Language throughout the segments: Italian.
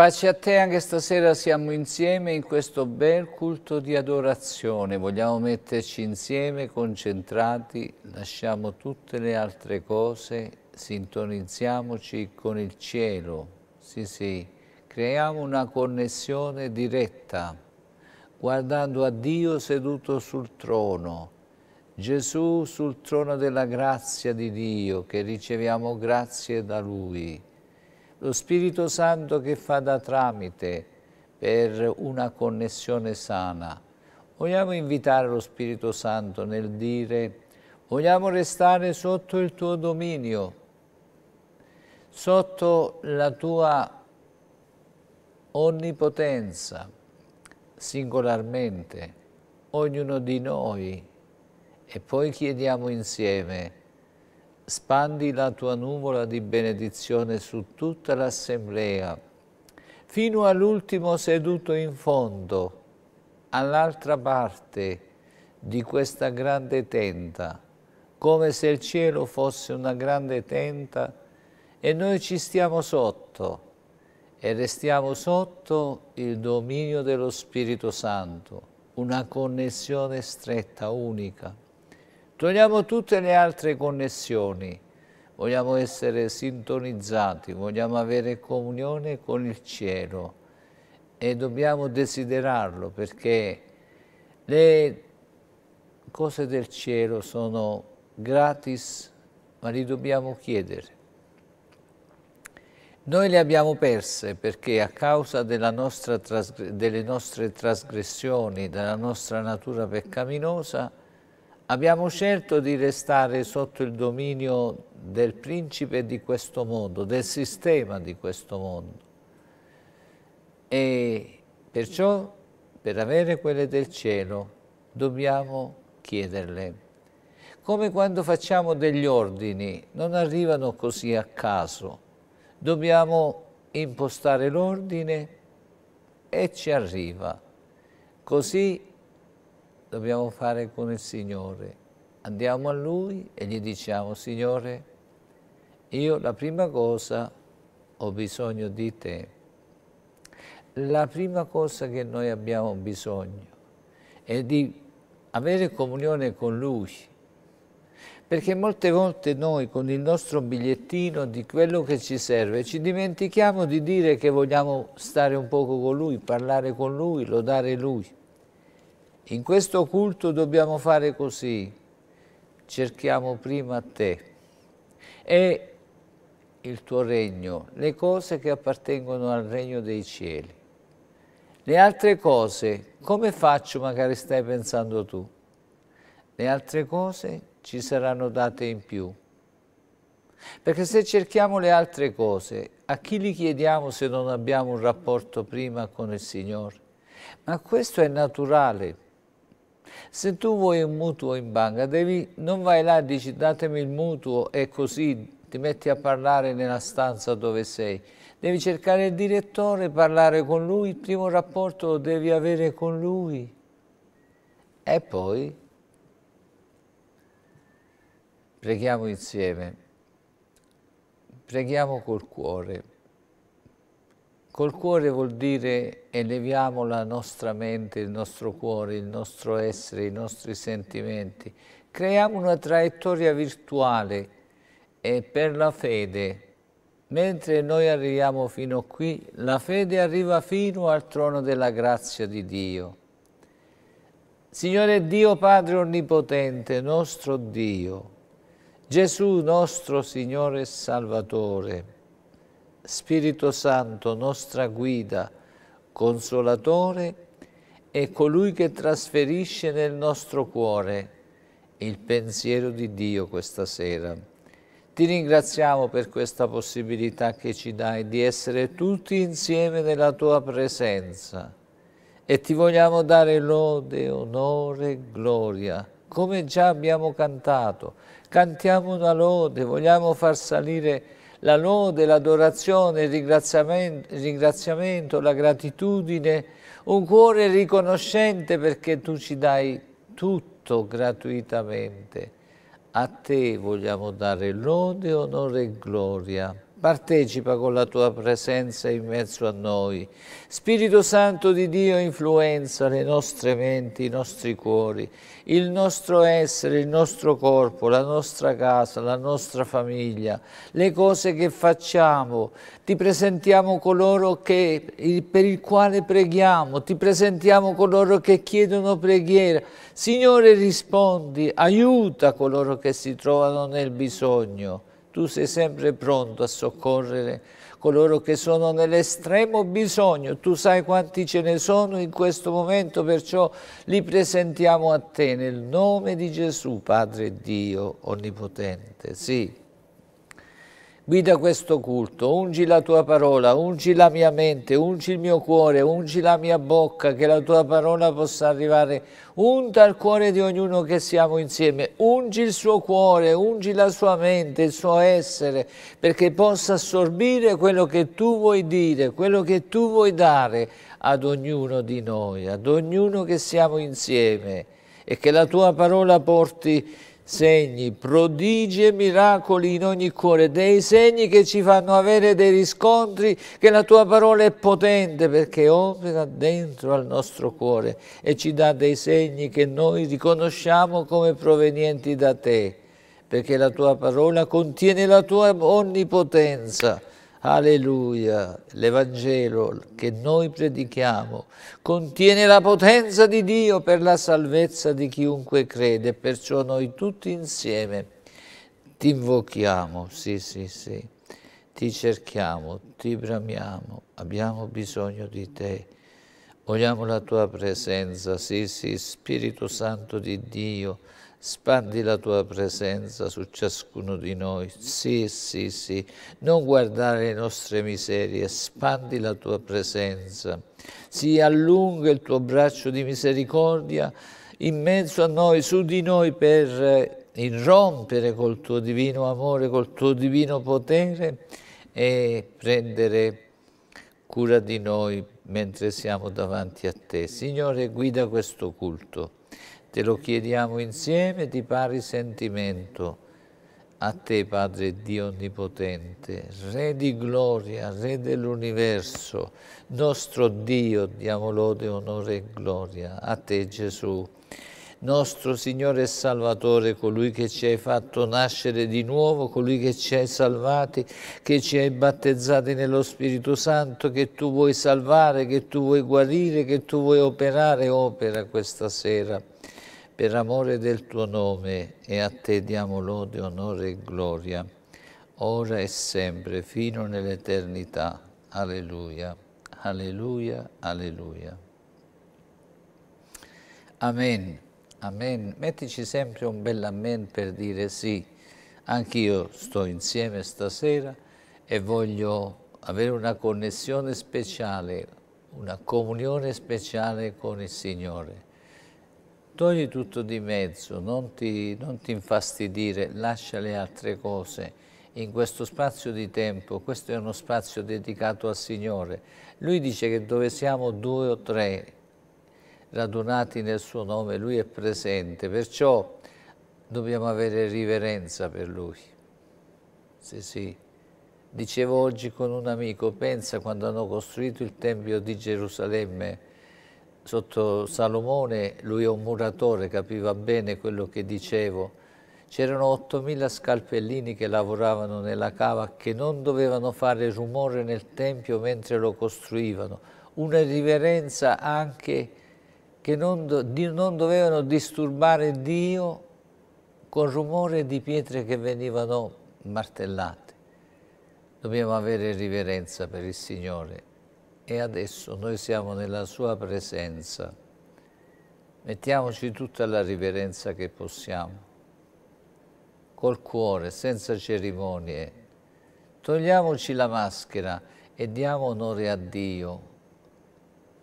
Pace a te, anche stasera siamo insieme in questo bel culto di adorazione. Vogliamo metterci insieme, concentrati, lasciamo tutte le altre cose, sintonizziamoci con il cielo. Sì, sì, creiamo una connessione diretta, guardando a Dio seduto sul trono, Gesù sul trono della grazia di Dio, che riceviamo grazie da Lui lo Spirito Santo che fa da tramite per una connessione sana. Vogliamo invitare lo Spirito Santo nel dire vogliamo restare sotto il tuo dominio, sotto la tua onnipotenza, singolarmente, ognuno di noi. E poi chiediamo insieme, spandi la tua nuvola di benedizione su tutta l'assemblea, fino all'ultimo seduto in fondo, all'altra parte di questa grande tenda, come se il cielo fosse una grande tenda e noi ci stiamo sotto e restiamo sotto il dominio dello Spirito Santo, una connessione stretta, unica. Togliamo tutte le altre connessioni, vogliamo essere sintonizzati, vogliamo avere comunione con il cielo e dobbiamo desiderarlo perché le cose del cielo sono gratis ma li dobbiamo chiedere. Noi le abbiamo perse perché a causa nostra, delle nostre trasgressioni, della nostra natura peccaminosa, Abbiamo scelto di restare sotto il dominio del principe di questo mondo, del sistema di questo mondo. E perciò, per avere quelle del cielo, dobbiamo chiederle. Come quando facciamo degli ordini, non arrivano così a caso. Dobbiamo impostare l'ordine e ci arriva. Così dobbiamo fare con il Signore. Andiamo a Lui e gli diciamo, Signore, io la prima cosa ho bisogno di te. La prima cosa che noi abbiamo bisogno è di avere comunione con Lui. Perché molte volte noi con il nostro bigliettino di quello che ci serve ci dimentichiamo di dire che vogliamo stare un poco con Lui, parlare con Lui, lodare Lui. In questo culto dobbiamo fare così, cerchiamo prima te e il tuo regno, le cose che appartengono al regno dei cieli. Le altre cose, come faccio magari stai pensando tu? Le altre cose ci saranno date in più. Perché se cerchiamo le altre cose, a chi li chiediamo se non abbiamo un rapporto prima con il Signore? Ma questo è naturale. Se tu vuoi un mutuo in banca, devi, non vai là e dici datemi il mutuo e così ti metti a parlare nella stanza dove sei. Devi cercare il direttore, parlare con lui, il primo rapporto lo devi avere con lui. E poi preghiamo insieme, preghiamo col cuore. Col cuore vuol dire eleviamo la nostra mente, il nostro cuore, il nostro essere, i nostri sentimenti. Creiamo una traiettoria virtuale e per la fede. Mentre noi arriviamo fino qui, la fede arriva fino al trono della grazia di Dio. Signore Dio Padre Onnipotente, nostro Dio, Gesù nostro Signore e Salvatore, Spirito Santo, nostra guida, consolatore, è colui che trasferisce nel nostro cuore il pensiero di Dio questa sera. Ti ringraziamo per questa possibilità che ci dai di essere tutti insieme nella tua presenza e ti vogliamo dare lode, onore, gloria, come già abbiamo cantato. Cantiamo una lode, vogliamo far salire la lode, l'adorazione, il ringraziamento, il ringraziamento, la gratitudine, un cuore riconoscente perché tu ci dai tutto gratuitamente. A te vogliamo dare lode, onore e gloria partecipa con la tua presenza in mezzo a noi. Spirito Santo di Dio influenza le nostre menti, i nostri cuori, il nostro essere, il nostro corpo, la nostra casa, la nostra famiglia, le cose che facciamo. Ti presentiamo coloro che, per il quale preghiamo, ti presentiamo coloro che chiedono preghiera. Signore rispondi, aiuta coloro che si trovano nel bisogno tu sei sempre pronto a soccorrere coloro che sono nell'estremo bisogno. Tu sai quanti ce ne sono in questo momento, perciò li presentiamo a te nel nome di Gesù, Padre Dio Onnipotente. Sì. Guida questo culto, ungi la tua parola, ungi la mia mente, ungi il mio cuore, ungi la mia bocca, che la tua parola possa arrivare unta al cuore di ognuno che siamo insieme, ungi il suo cuore, ungi la sua mente, il suo essere, perché possa assorbire quello che tu vuoi dire, quello che tu vuoi dare ad ognuno di noi, ad ognuno che siamo insieme e che la tua parola porti segni, prodigi e miracoli in ogni cuore, dei segni che ci fanno avere dei riscontri, che la tua parola è potente perché opera dentro al nostro cuore e ci dà dei segni che noi riconosciamo come provenienti da te, perché la tua parola contiene la tua onnipotenza Alleluia, l'Evangelo che noi predichiamo contiene la potenza di Dio per la salvezza di chiunque crede, perciò noi tutti insieme ti invochiamo, sì, sì, sì, ti cerchiamo, ti bramiamo, abbiamo bisogno di te. Vogliamo la tua presenza, sì, sì, Spirito Santo di Dio, spandi la tua presenza su ciascuno di noi, sì, sì, sì, non guardare le nostre miserie, spandi la tua presenza, Si allunga il tuo braccio di misericordia in mezzo a noi, su di noi per irrompere col tuo divino amore, col tuo divino potere e prendere cura di noi mentre siamo davanti a te. Signore, guida questo culto. Te lo chiediamo insieme di pari sentimento. A te, Padre Dio Onnipotente, Re di gloria, Re dell'universo, nostro Dio, diamo lode, onore e gloria. A te, Gesù nostro Signore e Salvatore, colui che ci hai fatto nascere di nuovo, colui che ci hai salvati, che ci hai battezzati nello Spirito Santo, che tu vuoi salvare, che tu vuoi guarire, che tu vuoi operare, opera questa sera. Per amore del tuo nome e a te diamo lode, onore e gloria, ora e sempre, fino nell'eternità. Alleluia, alleluia, alleluia. Amen. Amen. Mettici sempre un bel amen per dire sì. Anch'io sto insieme stasera e voglio avere una connessione speciale, una comunione speciale con il Signore. Togli tutto di mezzo, non ti, non ti infastidire, lascia le altre cose in questo spazio di tempo, questo è uno spazio dedicato al Signore. Lui dice che dove siamo due o tre radunati nel suo nome, Lui è presente, perciò dobbiamo avere riverenza per Lui. Sì, sì. Dicevo oggi con un amico, pensa quando hanno costruito il Tempio di Gerusalemme sotto Salomone, lui è un muratore, capiva bene quello che dicevo, c'erano 8.000 scalpellini che lavoravano nella cava che non dovevano fare rumore nel Tempio mentre lo costruivano, una riverenza anche che non, non dovevano disturbare Dio con rumore di pietre che venivano martellate. Dobbiamo avere riverenza per il Signore e adesso noi siamo nella sua presenza. Mettiamoci tutta la riverenza che possiamo, col cuore, senza cerimonie. Togliamoci la maschera e diamo onore a Dio.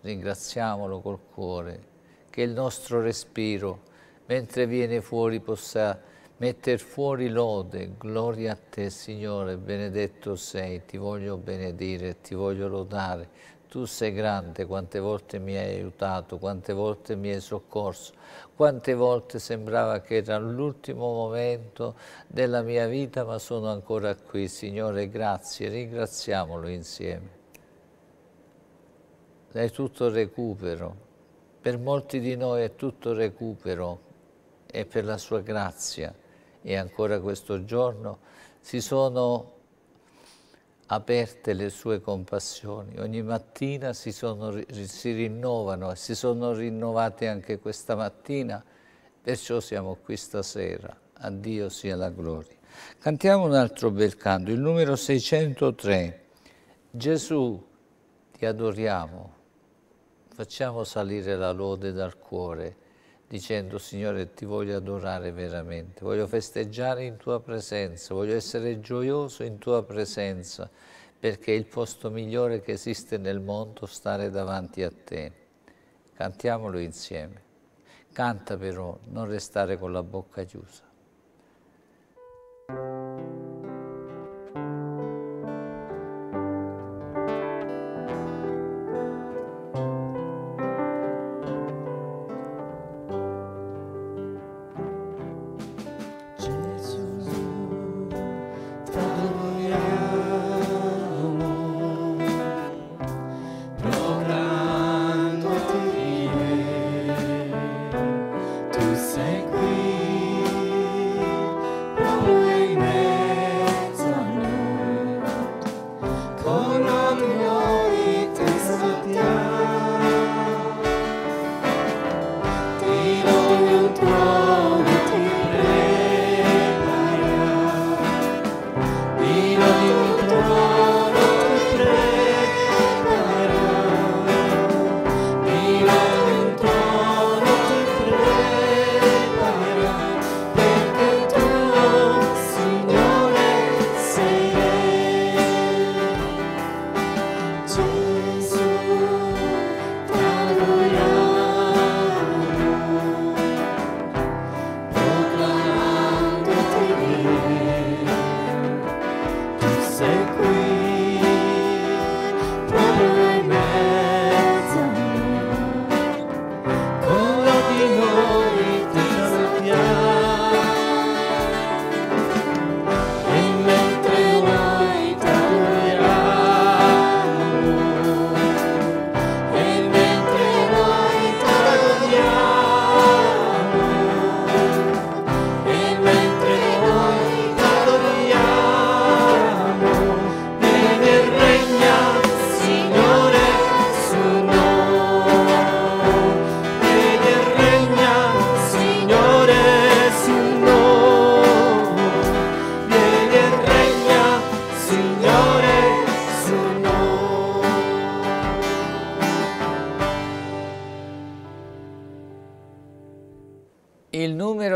Ringraziamolo col cuore che il nostro respiro, mentre viene fuori, possa metter fuori lode. Gloria a te, Signore, benedetto sei, ti voglio benedire, ti voglio lodare. Tu sei grande, quante volte mi hai aiutato, quante volte mi hai soccorso, quante volte sembrava che era l'ultimo momento della mia vita, ma sono ancora qui. Signore, grazie, ringraziamolo insieme. Dai tutto recupero, per molti di noi è tutto recupero e per la sua grazia e ancora questo giorno si sono aperte le sue compassioni. Ogni mattina si, sono, si rinnovano e si sono rinnovate anche questa mattina, perciò siamo qui stasera. A Dio sia la gloria. Cantiamo un altro bel canto, il numero 603. Gesù, ti adoriamo. Facciamo salire la lode dal cuore, dicendo Signore ti voglio adorare veramente, voglio festeggiare in tua presenza, voglio essere gioioso in tua presenza, perché è il posto migliore che esiste nel mondo stare davanti a te. Cantiamolo insieme. Canta però, non restare con la bocca chiusa.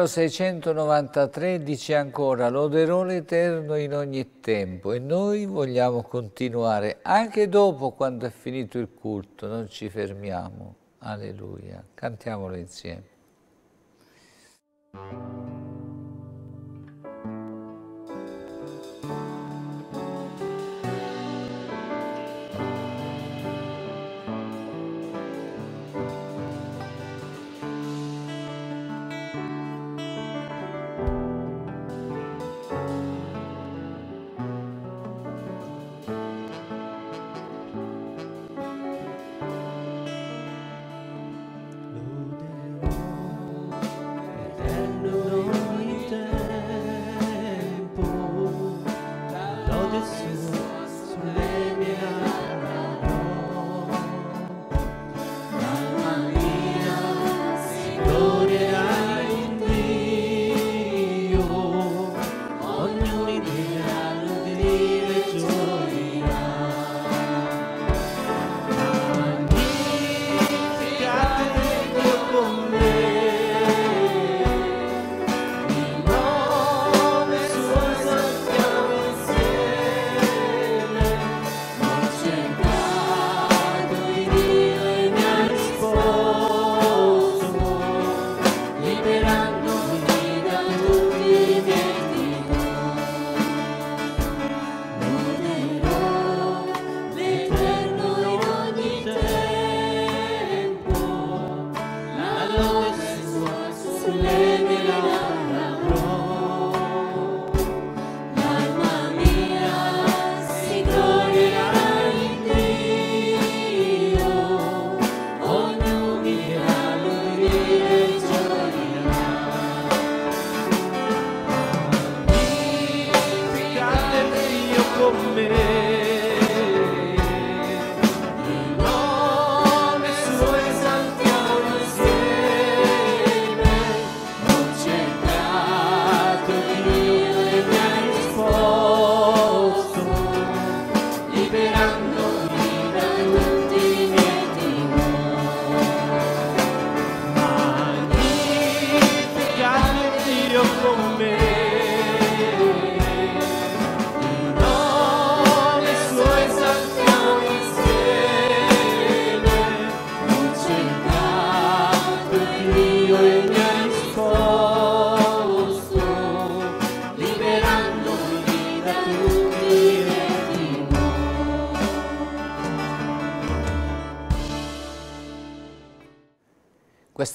693 dice ancora loderò l'Eterno in ogni tempo e noi vogliamo continuare anche dopo quando è finito il culto, non ci fermiamo. Alleluia. Cantiamolo insieme.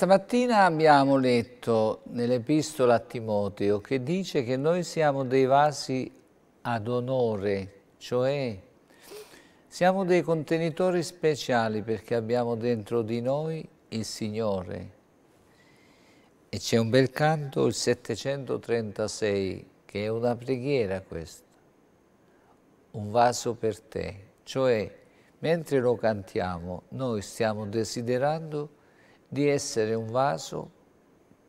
Stamattina abbiamo letto nell'epistola a Timoteo che dice che noi siamo dei vasi ad onore, cioè siamo dei contenitori speciali perché abbiamo dentro di noi il Signore. E c'è un bel canto, il 736, che è una preghiera questa, un vaso per te. Cioè, mentre lo cantiamo, noi stiamo desiderando di essere un vaso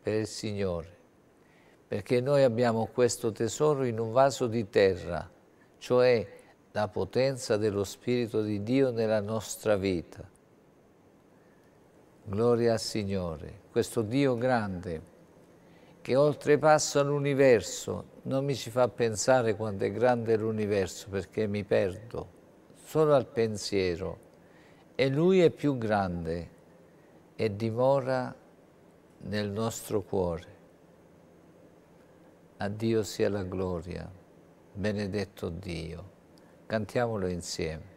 per il Signore, perché noi abbiamo questo tesoro in un vaso di terra, cioè la potenza dello Spirito di Dio nella nostra vita. Gloria al Signore, questo Dio grande che oltrepassa l'universo, non mi ci fa pensare quanto è grande l'universo perché mi perdo, solo al pensiero, e Lui è più grande e dimora nel nostro cuore. A Dio sia la gloria, benedetto Dio. Cantiamolo insieme.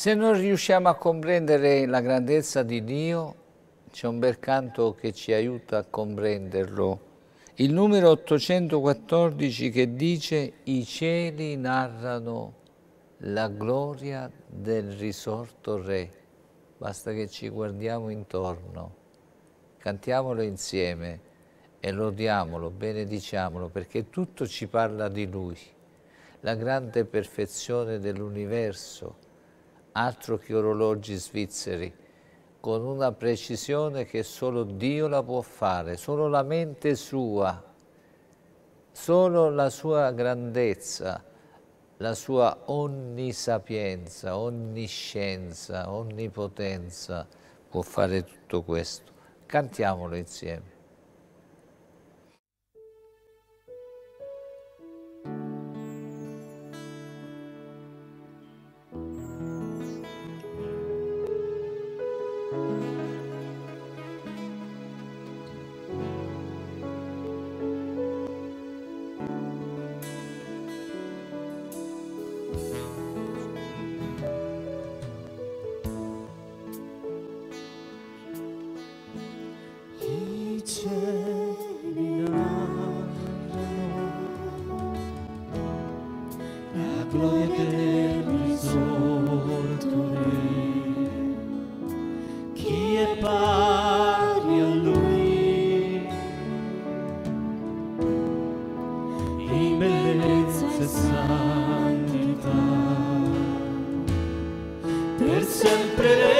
Se non riusciamo a comprendere la grandezza di Dio, c'è un bel canto che ci aiuta a comprenderlo. Il numero 814 che dice «I cieli narrano la gloria del risorto Re». Basta che ci guardiamo intorno, cantiamolo insieme e lodiamolo, benediciamolo, perché tutto ci parla di Lui, la grande perfezione dell'universo, altro che orologi svizzeri, con una precisione che solo Dio la può fare, solo la mente sua, solo la sua grandezza, la sua onnisapienza, onniscienza, onnipotenza può fare tutto questo. Cantiamolo insieme. per sempre.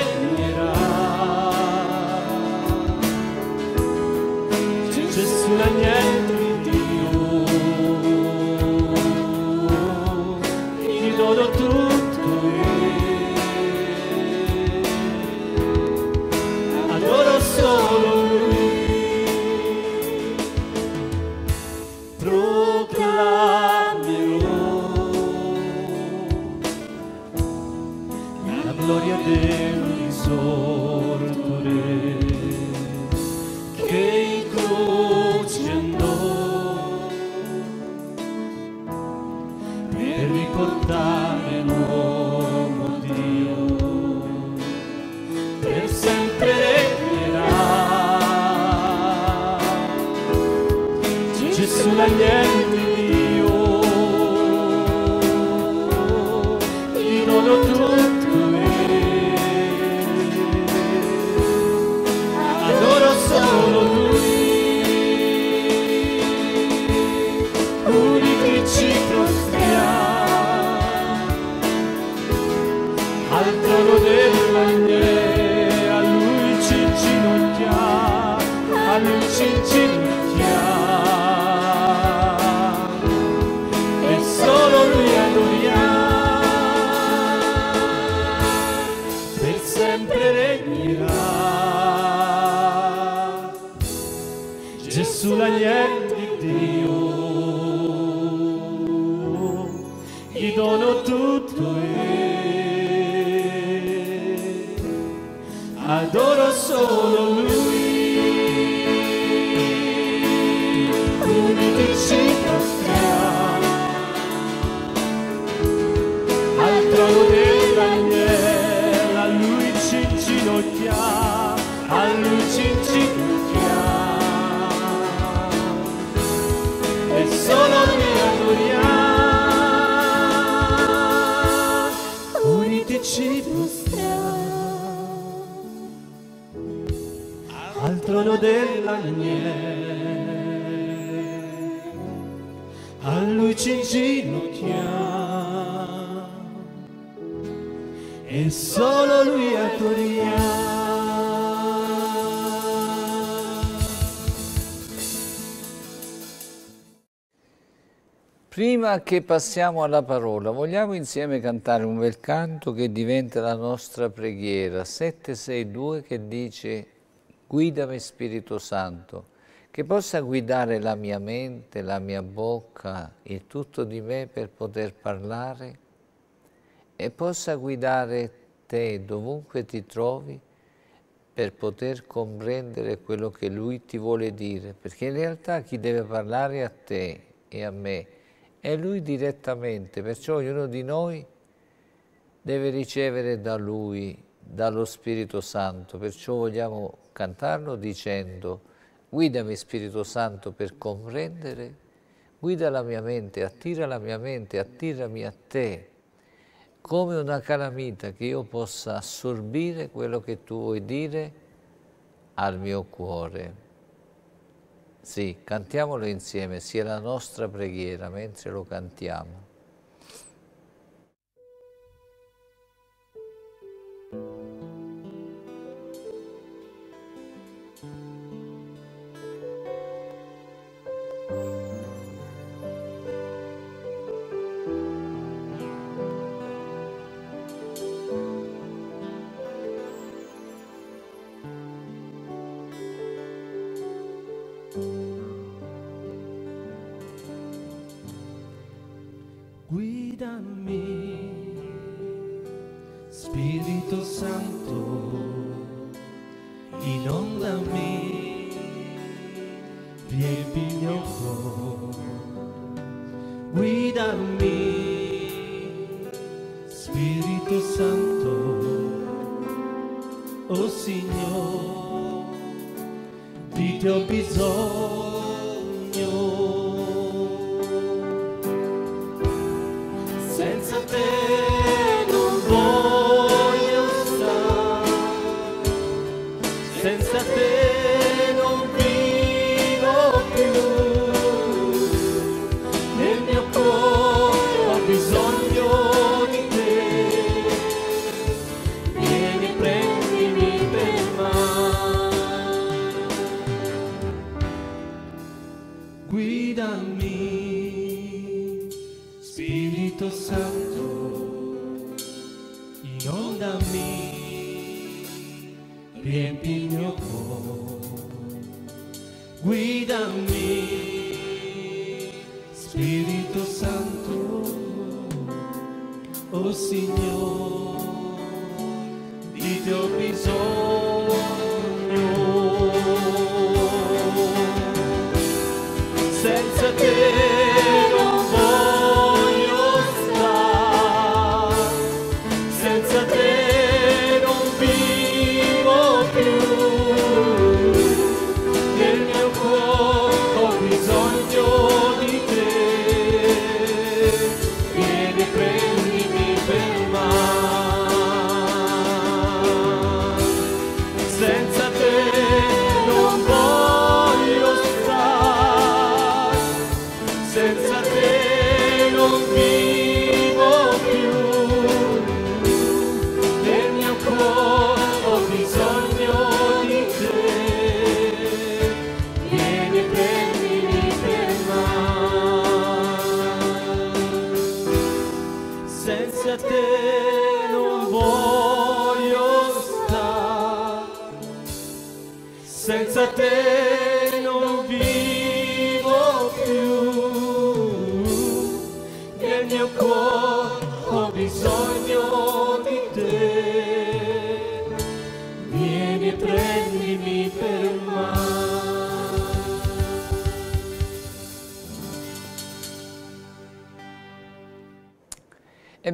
Prima che passiamo alla parola, vogliamo insieme cantare un bel canto che diventa la nostra preghiera, 762 che dice guidami Spirito Santo, che possa guidare la mia mente, la mia bocca, il tutto di me per poter parlare e possa guidare te dovunque ti trovi per poter comprendere quello che Lui ti vuole dire, perché in realtà chi deve parlare a te e a me è Lui direttamente, perciò ognuno di noi deve ricevere da Lui, dallo Spirito Santo, perciò vogliamo cantarlo dicendo guidami Spirito Santo per comprendere, guida la mia mente, attira la mia mente, attirami a te, come una calamita che io possa assorbire quello che tu vuoi dire al mio cuore. Sì, cantiamolo insieme, sia la nostra preghiera mentre lo cantiamo.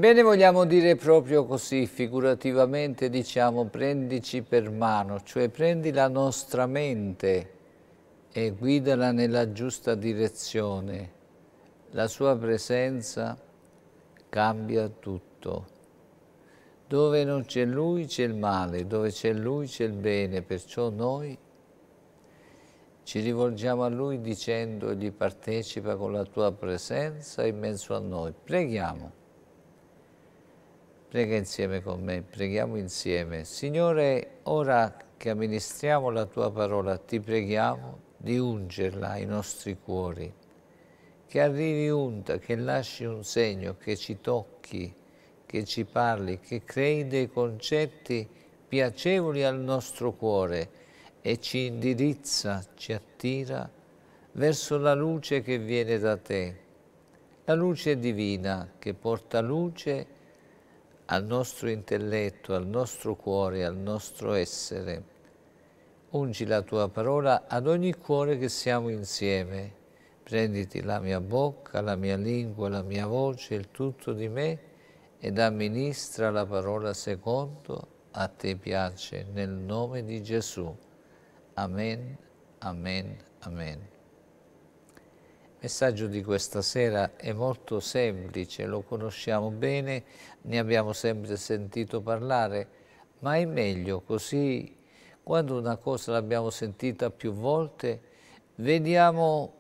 Bene vogliamo dire proprio così, figurativamente diciamo prendici per mano, cioè prendi la nostra mente e guidala nella giusta direzione. La sua presenza cambia tutto. Dove non c'è lui c'è il male, dove c'è lui c'è il bene, perciò noi ci rivolgiamo a Lui dicendogli partecipa con la tua presenza in mezzo a noi. Preghiamo. Prega insieme con me, preghiamo insieme. Signore, ora che amministriamo la Tua parola, ti preghiamo di ungerla ai nostri cuori, che arrivi unta, che lasci un segno, che ci tocchi, che ci parli, che crei dei concetti piacevoli al nostro cuore e ci indirizza, ci attira verso la luce che viene da Te, la luce divina che porta luce e al nostro intelletto, al nostro cuore, al nostro essere. Ungi la tua parola ad ogni cuore che siamo insieme. Prenditi la mia bocca, la mia lingua, la mia voce, il tutto di me ed amministra la parola secondo a te piace, nel nome di Gesù. Amen, amen, amen. Il messaggio di questa sera è molto semplice, lo conosciamo bene, ne abbiamo sempre sentito parlare, ma è meglio così, quando una cosa l'abbiamo sentita più volte, vediamo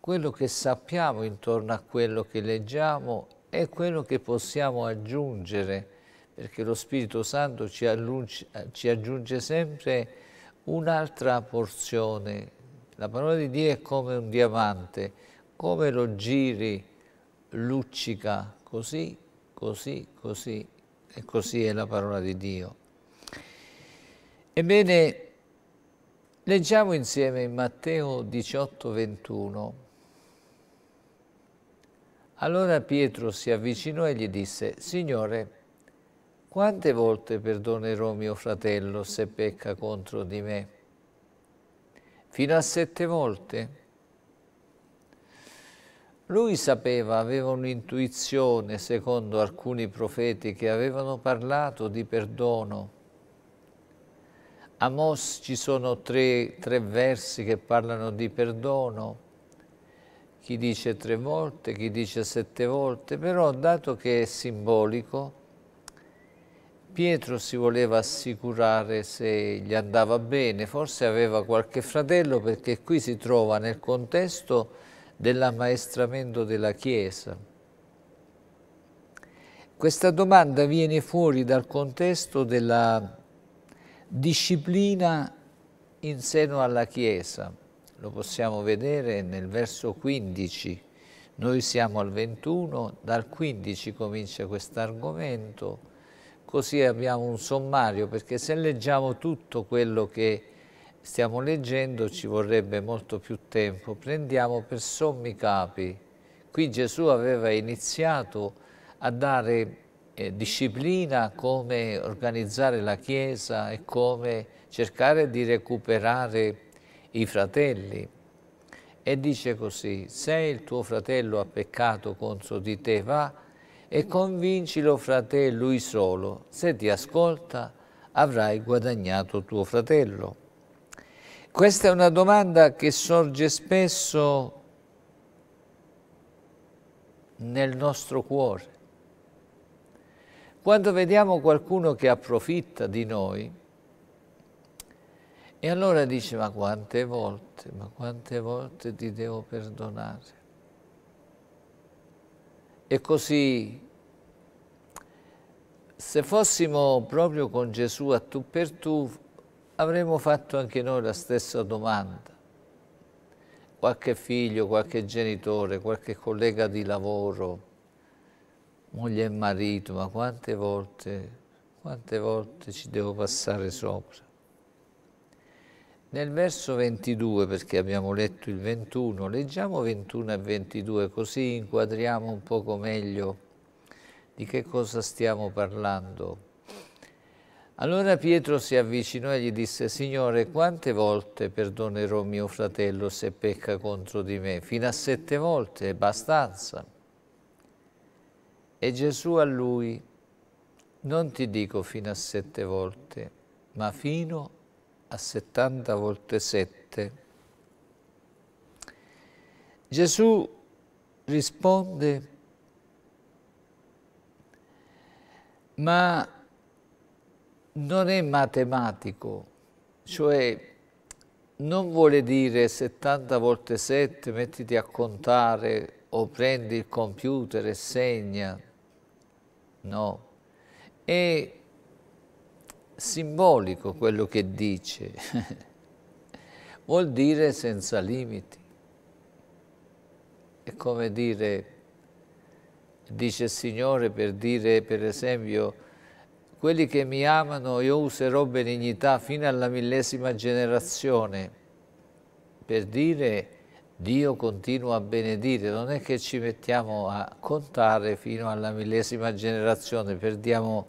quello che sappiamo intorno a quello che leggiamo e quello che possiamo aggiungere, perché lo Spirito Santo ci, ci aggiunge sempre un'altra porzione la parola di Dio è come un diamante, come lo giri luccica così, così, così, e così è la parola di Dio. Ebbene, leggiamo insieme in Matteo 18, 21. Allora Pietro si avvicinò e gli disse, Signore, quante volte perdonerò mio fratello se pecca contro di me? fino a sette volte. Lui sapeva, aveva un'intuizione, secondo alcuni profeti che avevano parlato di perdono. A Mos ci sono tre, tre versi che parlano di perdono, chi dice tre volte, chi dice sette volte, però dato che è simbolico, Pietro si voleva assicurare se gli andava bene, forse aveva qualche fratello perché qui si trova nel contesto dell'ammaestramento della Chiesa. Questa domanda viene fuori dal contesto della disciplina in seno alla Chiesa. Lo possiamo vedere nel verso 15. Noi siamo al 21, dal 15 comincia questo argomento così abbiamo un sommario, perché se leggiamo tutto quello che stiamo leggendo ci vorrebbe molto più tempo. Prendiamo per sommi capi. Qui Gesù aveva iniziato a dare eh, disciplina come organizzare la Chiesa e come cercare di recuperare i fratelli. E dice così, se il tuo fratello ha peccato contro di te, va e convincilo fra te e lui solo. Se ti ascolta, avrai guadagnato tuo fratello. Questa è una domanda che sorge spesso nel nostro cuore. Quando vediamo qualcuno che approfitta di noi, e allora dice, ma quante volte, ma quante volte ti devo perdonare? E così se fossimo proprio con Gesù a tu per tu, avremmo fatto anche noi la stessa domanda. Qualche figlio, qualche genitore, qualche collega di lavoro, moglie e marito, ma quante volte, quante volte ci devo passare sopra? Nel verso 22, perché abbiamo letto il 21, leggiamo 21 e 22 così inquadriamo un poco meglio di che cosa stiamo parlando? Allora Pietro si avvicinò e gli disse, Signore, quante volte perdonerò mio fratello se pecca contro di me? Fino a sette volte, è abbastanza. E Gesù a lui, non ti dico fino a sette volte, ma fino a settanta volte sette. Gesù risponde, ma non è matematico, cioè non vuole dire 70 volte 7 mettiti a contare o prendi il computer e segna, no, è simbolico quello che dice, vuol dire senza limiti, è come dire dice il Signore per dire, per esempio, quelli che mi amano io userò benignità fino alla millesima generazione, per dire Dio continua a benedire, non è che ci mettiamo a contare fino alla millesima generazione, perdiamo,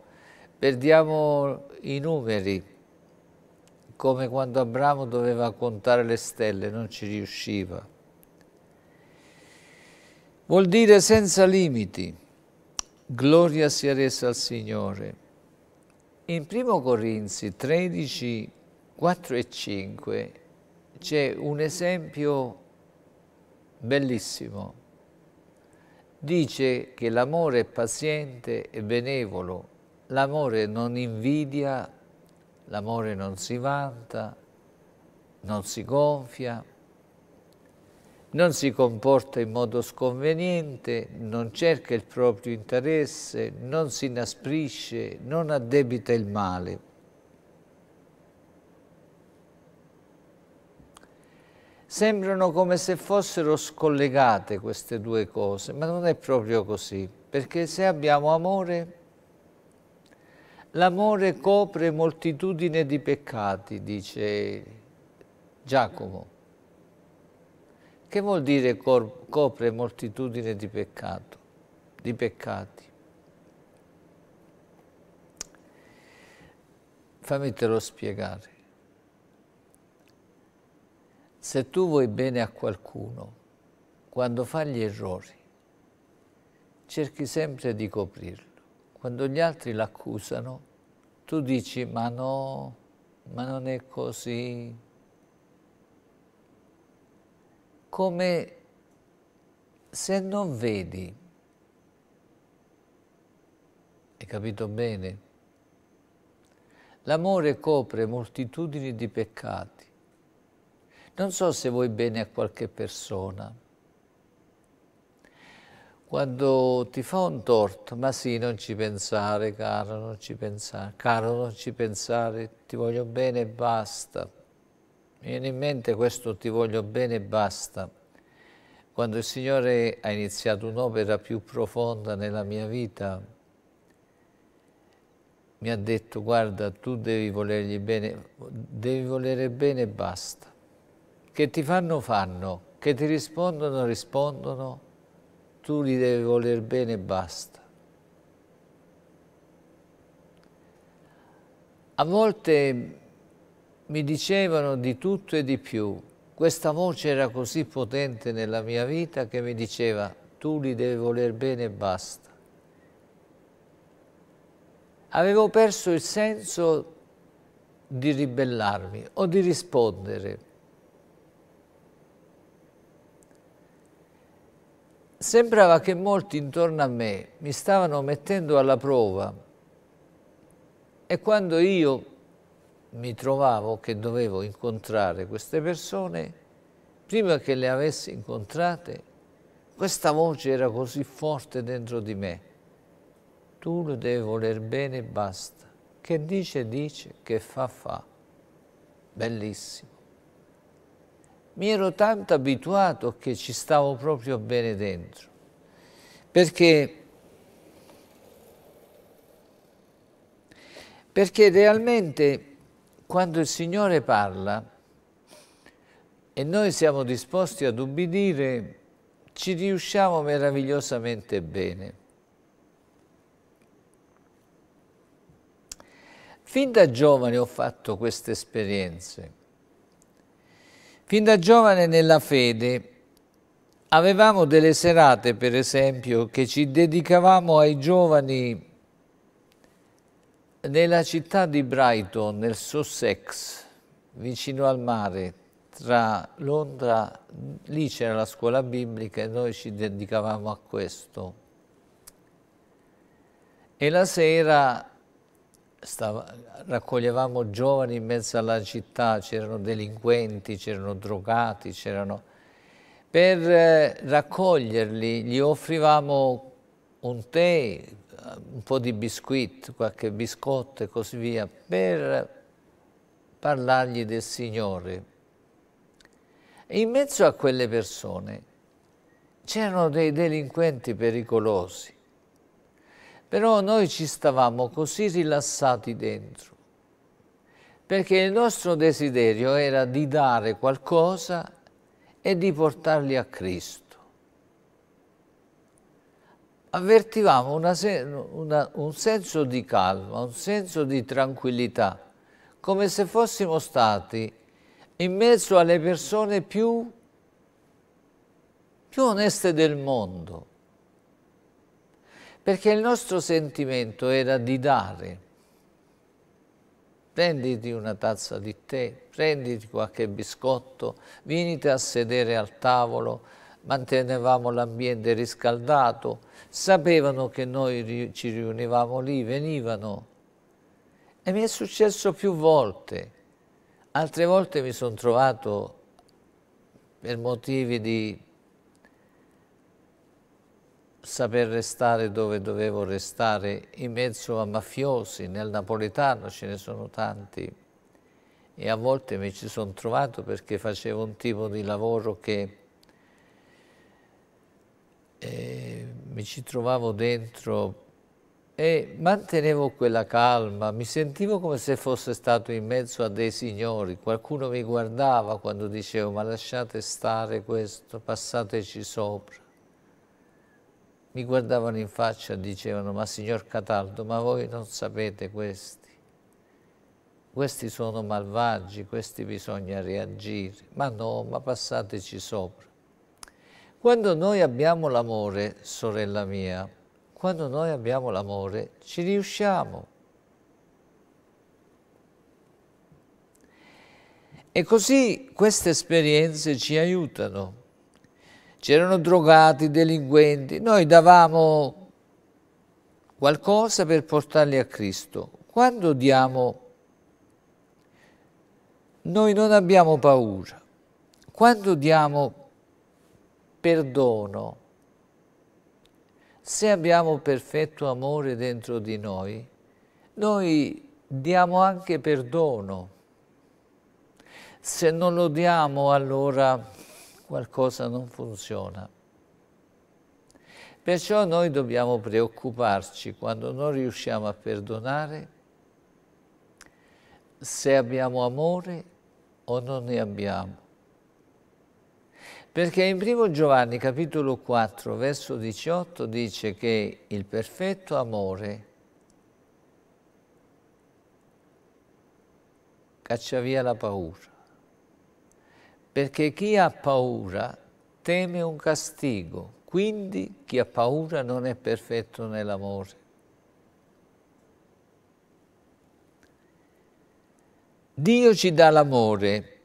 perdiamo i numeri, come quando Abramo doveva contare le stelle, non ci riusciva vuol dire senza limiti. Gloria sia resa al Signore. In 1 Corinzi 13, 4 e 5 c'è un esempio bellissimo. Dice che l'amore è paziente e benevolo, l'amore non invidia, l'amore non si vanta, non si gonfia, non si comporta in modo sconveniente, non cerca il proprio interesse, non si inasprisce, non addebita il male. Sembrano come se fossero scollegate queste due cose, ma non è proprio così, perché se abbiamo amore, l'amore copre moltitudine di peccati, dice Giacomo. Che vuol dire copre moltitudine di, peccato, di peccati? Famitelo spiegare. Se tu vuoi bene a qualcuno, quando fa gli errori, cerchi sempre di coprirlo. Quando gli altri l'accusano, tu dici ma no, ma non è così, come se non vedi. Hai capito bene? L'amore copre moltitudini di peccati. Non so se vuoi bene a qualche persona. Quando ti fa un torto, ma sì, non ci pensare, caro, non ci pensare, caro, non ci pensare, ti voglio bene e basta. Mi viene in mente questo ti voglio bene e basta. Quando il Signore ha iniziato un'opera più profonda nella mia vita, mi ha detto guarda tu devi volergli bene, devi volere bene e basta. Che ti fanno fanno, che ti rispondono rispondono, tu li devi voler bene e basta. A volte mi dicevano di tutto e di più. Questa voce era così potente nella mia vita che mi diceva tu li devi voler bene e basta. Avevo perso il senso di ribellarmi o di rispondere. Sembrava che molti intorno a me mi stavano mettendo alla prova e quando io mi trovavo che dovevo incontrare queste persone, prima che le avessi incontrate, questa voce era così forte dentro di me. Tu lo devi voler bene e basta. Che dice, dice, che fa, fa. Bellissimo. Mi ero tanto abituato che ci stavo proprio bene dentro. Perché perché realmente quando il Signore parla e noi siamo disposti ad ubbidire, ci riusciamo meravigliosamente bene. Fin da giovane ho fatto queste esperienze. Fin da giovane nella fede avevamo delle serate, per esempio, che ci dedicavamo ai giovani nella città di Brighton, nel Sussex, vicino al mare, tra Londra, lì c'era la scuola biblica e noi ci dedicavamo a questo. E la sera stava, raccoglievamo giovani in mezzo alla città, c'erano delinquenti, c'erano drogati, c'erano... Per eh, raccoglierli gli offrivamo un tè, un po' di biscuit, qualche biscotto e così via, per parlargli del Signore. E in mezzo a quelle persone c'erano dei delinquenti pericolosi, però noi ci stavamo così rilassati dentro, perché il nostro desiderio era di dare qualcosa e di portarli a Cristo avvertivamo una, una, un senso di calma, un senso di tranquillità, come se fossimo stati in mezzo alle persone più, più oneste del mondo. Perché il nostro sentimento era di dare. Prenditi una tazza di tè, prenditi qualche biscotto, venite a sedere al tavolo, mantenevamo l'ambiente riscaldato, sapevano che noi ci riunivamo lì, venivano. E mi è successo più volte. Altre volte mi sono trovato per motivi di saper restare dove dovevo restare in mezzo a mafiosi, nel napoletano ce ne sono tanti e a volte mi ci sono trovato perché facevo un tipo di lavoro che eh, mi ci trovavo dentro e mantenevo quella calma, mi sentivo come se fosse stato in mezzo a dei signori, qualcuno mi guardava quando dicevo ma lasciate stare questo, passateci sopra. Mi guardavano in faccia e dicevano ma signor Cataldo ma voi non sapete questi, questi sono malvagi, questi bisogna reagire, ma no, ma passateci sopra. Quando noi abbiamo l'amore, sorella mia, quando noi abbiamo l'amore ci riusciamo. E così queste esperienze ci aiutano. C'erano drogati, delinquenti, noi davamo qualcosa per portarli a Cristo. Quando diamo, noi non abbiamo paura. Quando diamo paura, perdono. Se abbiamo perfetto amore dentro di noi, noi diamo anche perdono. Se non lo diamo, allora qualcosa non funziona. Perciò noi dobbiamo preoccuparci quando non riusciamo a perdonare se abbiamo amore o non ne abbiamo. Perché in 1 Giovanni capitolo 4 verso 18 dice che il perfetto amore caccia via la paura. Perché chi ha paura teme un castigo, quindi chi ha paura non è perfetto nell'amore. Dio ci dà l'amore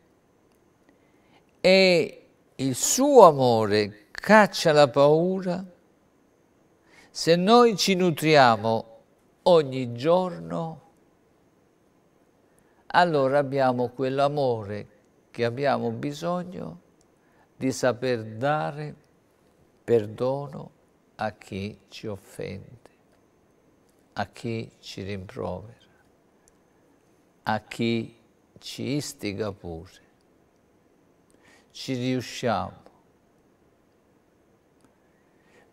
e il suo amore caccia la paura, se noi ci nutriamo ogni giorno, allora abbiamo quell'amore che abbiamo bisogno di saper dare perdono a chi ci offende, a chi ci rimprovera, a chi ci istiga pure ci riusciamo.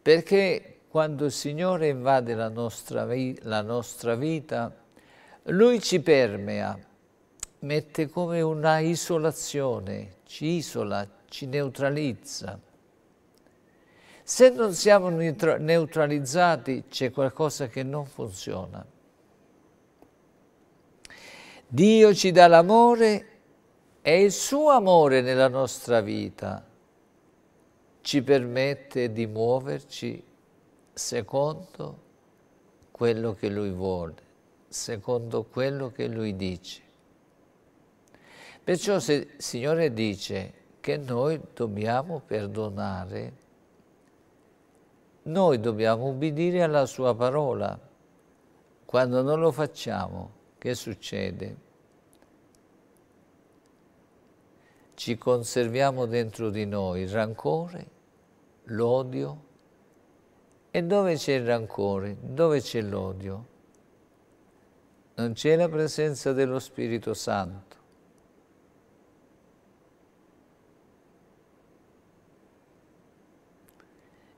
Perché quando il Signore invade la nostra, la nostra vita, Lui ci permea, mette come una isolazione, ci isola, ci neutralizza. Se non siamo neutralizzati c'è qualcosa che non funziona. Dio ci dà l'amore è il suo amore nella nostra vita ci permette di muoverci secondo quello che Lui vuole, secondo quello che Lui dice. Perciò se il Signore dice che noi dobbiamo perdonare, noi dobbiamo ubbidire alla Sua parola. Quando non lo facciamo, che succede? ci conserviamo dentro di noi il rancore, l'odio. E dove c'è il rancore? Dove c'è l'odio? Non c'è la presenza dello Spirito Santo.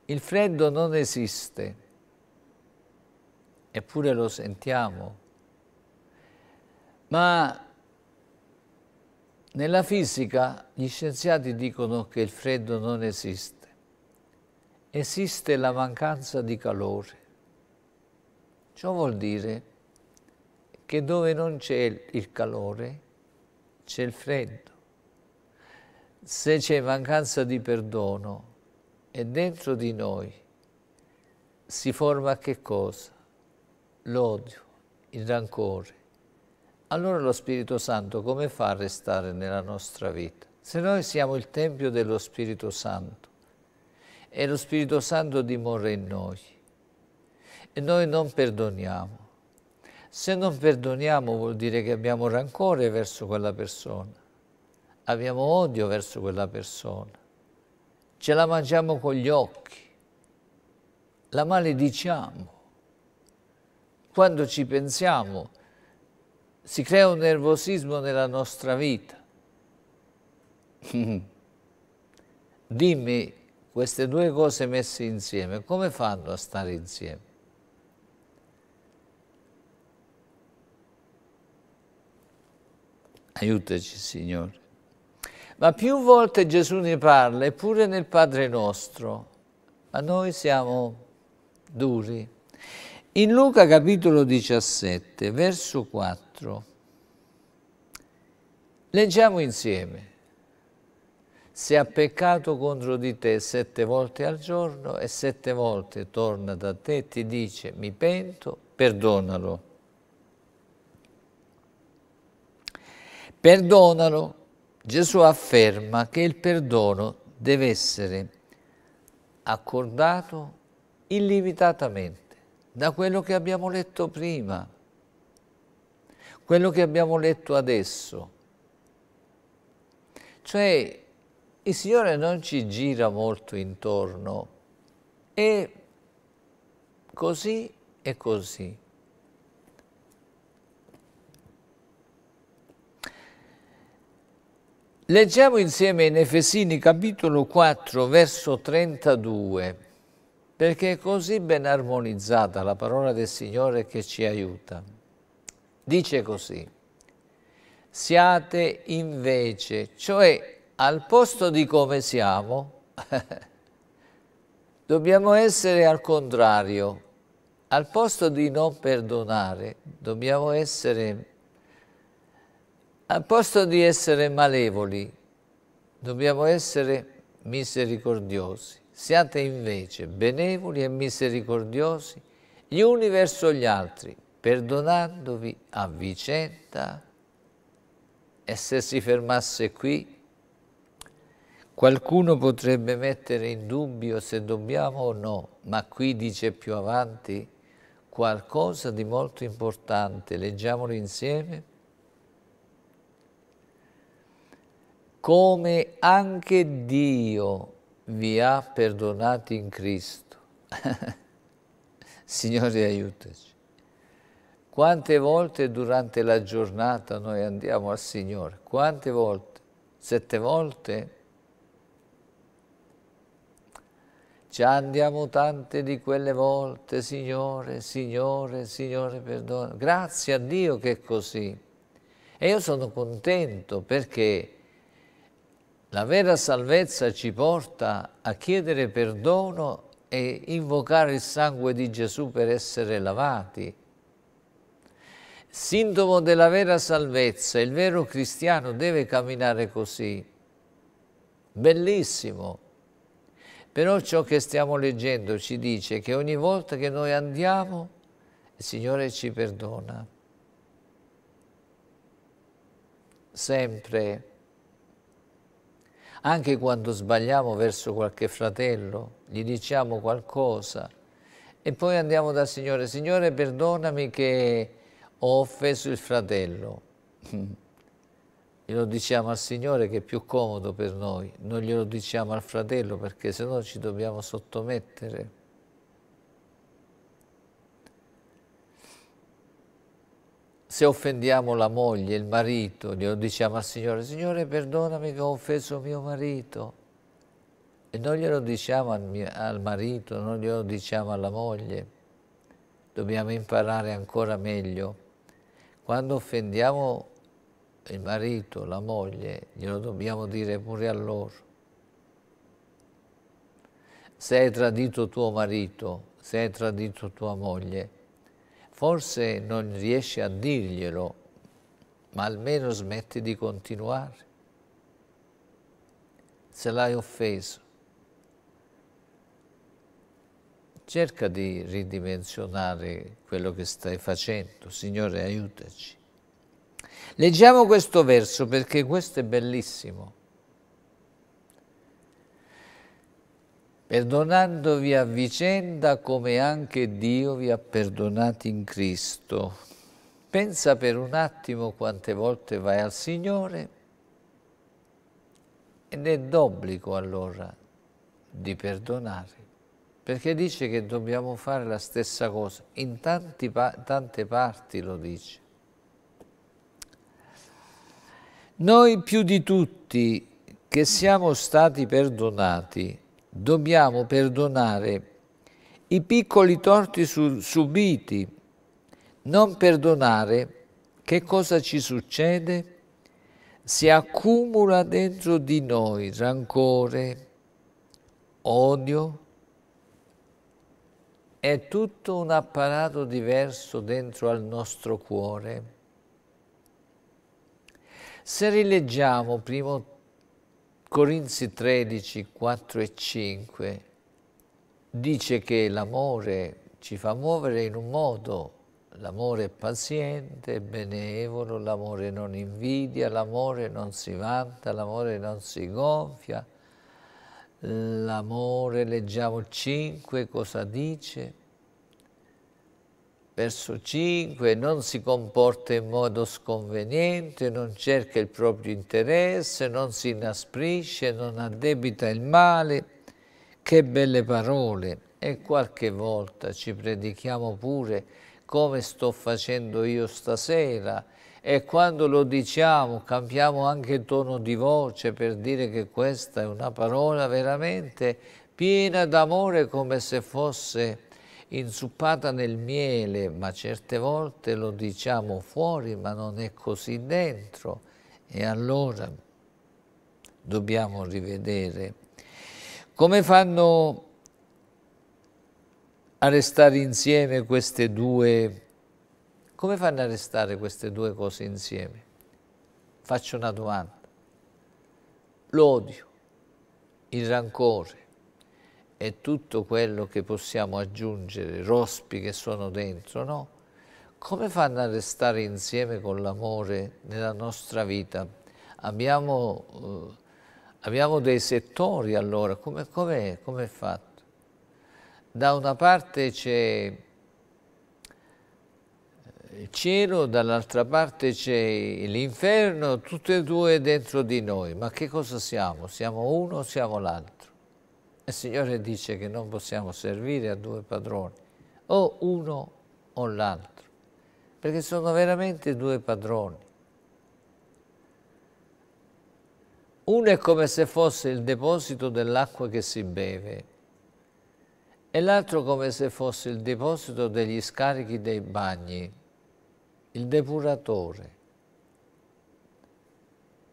Il freddo non esiste, eppure lo sentiamo. Ma nella fisica gli scienziati dicono che il freddo non esiste. Esiste la mancanza di calore. Ciò vuol dire che dove non c'è il calore c'è il freddo. Se c'è mancanza di perdono e dentro di noi si forma che cosa? L'odio, il rancore, allora lo Spirito Santo come fa a restare nella nostra vita? Se noi siamo il Tempio dello Spirito Santo e lo Spirito Santo dimora in noi e noi non perdoniamo, se non perdoniamo vuol dire che abbiamo rancore verso quella persona, abbiamo odio verso quella persona, ce la mangiamo con gli occhi, la malediciamo. Quando ci pensiamo si crea un nervosismo nella nostra vita. Dimmi queste due cose messe insieme, come fanno a stare insieme? Aiutaci Signore. Ma più volte Gesù ne parla, eppure nel Padre nostro, ma noi siamo duri. In Luca capitolo 17, verso 4, 4. Leggiamo insieme. Se ha peccato contro di te sette volte al giorno e sette volte torna da te e ti dice mi pento, perdonalo. Perdonalo. Gesù afferma che il perdono deve essere accordato illimitatamente da quello che abbiamo letto prima quello che abbiamo letto adesso. Cioè, il Signore non ci gira molto intorno, è così e così. Leggiamo insieme in Efesini capitolo 4 verso 32 perché è così ben armonizzata la parola del Signore che ci aiuta. Dice così, siate invece, cioè al posto di come siamo, dobbiamo essere al contrario, al posto di non perdonare, dobbiamo essere, al posto di essere malevoli, dobbiamo essere misericordiosi. Siate invece benevoli e misericordiosi gli uni verso gli altri, perdonandovi a vicenda. E se si fermasse qui, qualcuno potrebbe mettere in dubbio se dobbiamo o no, ma qui dice più avanti qualcosa di molto importante, leggiamolo insieme. Come anche Dio vi ha perdonati in Cristo. Signore aiutaci. Quante volte durante la giornata noi andiamo al Signore? Quante volte? Sette volte? Ci andiamo tante di quelle volte, Signore, Signore, Signore, perdona. Grazie a Dio che è così. E io sono contento perché la vera salvezza ci porta a chiedere perdono e invocare il sangue di Gesù per essere lavati sintomo della vera salvezza. Il vero cristiano deve camminare così. Bellissimo. Però ciò che stiamo leggendo ci dice che ogni volta che noi andiamo, il Signore ci perdona. Sempre. Anche quando sbagliamo verso qualche fratello, gli diciamo qualcosa e poi andiamo dal Signore. Signore, perdonami che ho offeso il fratello. Glielo diciamo al Signore che è più comodo per noi, non glielo diciamo al fratello perché se no ci dobbiamo sottomettere. Se offendiamo la moglie, il marito, glielo diciamo al Signore, Signore perdonami che ho offeso mio marito. E non glielo diciamo al, mio, al marito, non glielo diciamo alla moglie. Dobbiamo imparare ancora meglio quando offendiamo il marito, la moglie, glielo dobbiamo dire pure a loro. Se hai tradito tuo marito, se hai tradito tua moglie, forse non riesci a dirglielo, ma almeno smetti di continuare. Se l'hai offeso, cerca di ridimensionare quello che stai facendo. Signore, aiutaci. Leggiamo questo verso perché questo è bellissimo. Perdonandovi a vicenda come anche Dio vi ha perdonati in Cristo. Pensa per un attimo quante volte vai al Signore ed è d'obbligo allora di perdonare perché dice che dobbiamo fare la stessa cosa, in pa tante parti lo dice. Noi più di tutti che siamo stati perdonati, dobbiamo perdonare i piccoli torti subiti, non perdonare che cosa ci succede? Si accumula dentro di noi rancore, odio, è tutto un apparato diverso dentro al nostro cuore. Se rileggiamo primo Corinzi 13, 4 e 5, dice che l'amore ci fa muovere in un modo, l'amore è paziente, è benevolo, l'amore non invidia, l'amore non si vanta, l'amore non si gonfia, L'amore, leggiamo 5, cosa dice? Verso 5, non si comporta in modo sconveniente, non cerca il proprio interesse, non si inasprisce, non addebita il male. Che belle parole! E qualche volta ci predichiamo pure come sto facendo io stasera, e quando lo diciamo cambiamo anche il tono di voce per dire che questa è una parola veramente piena d'amore come se fosse inzuppata nel miele, ma certe volte lo diciamo fuori ma non è così dentro e allora dobbiamo rivedere come fanno a restare insieme queste due come fanno a restare queste due cose insieme? Faccio una domanda. L'odio, il rancore e tutto quello che possiamo aggiungere, rospi che sono dentro, no? Come fanno a restare insieme con l'amore nella nostra vita? Abbiamo... Eh, abbiamo dei settori allora, come, è, com è fatto? Da una parte c'è cielo, dall'altra parte c'è l'inferno, tutte e due dentro di noi. Ma che cosa siamo? Siamo uno o siamo l'altro? Il Signore dice che non possiamo servire a due padroni, o uno o l'altro, perché sono veramente due padroni. Uno è come se fosse il deposito dell'acqua che si beve e l'altro come se fosse il deposito degli scarichi dei bagni il depuratore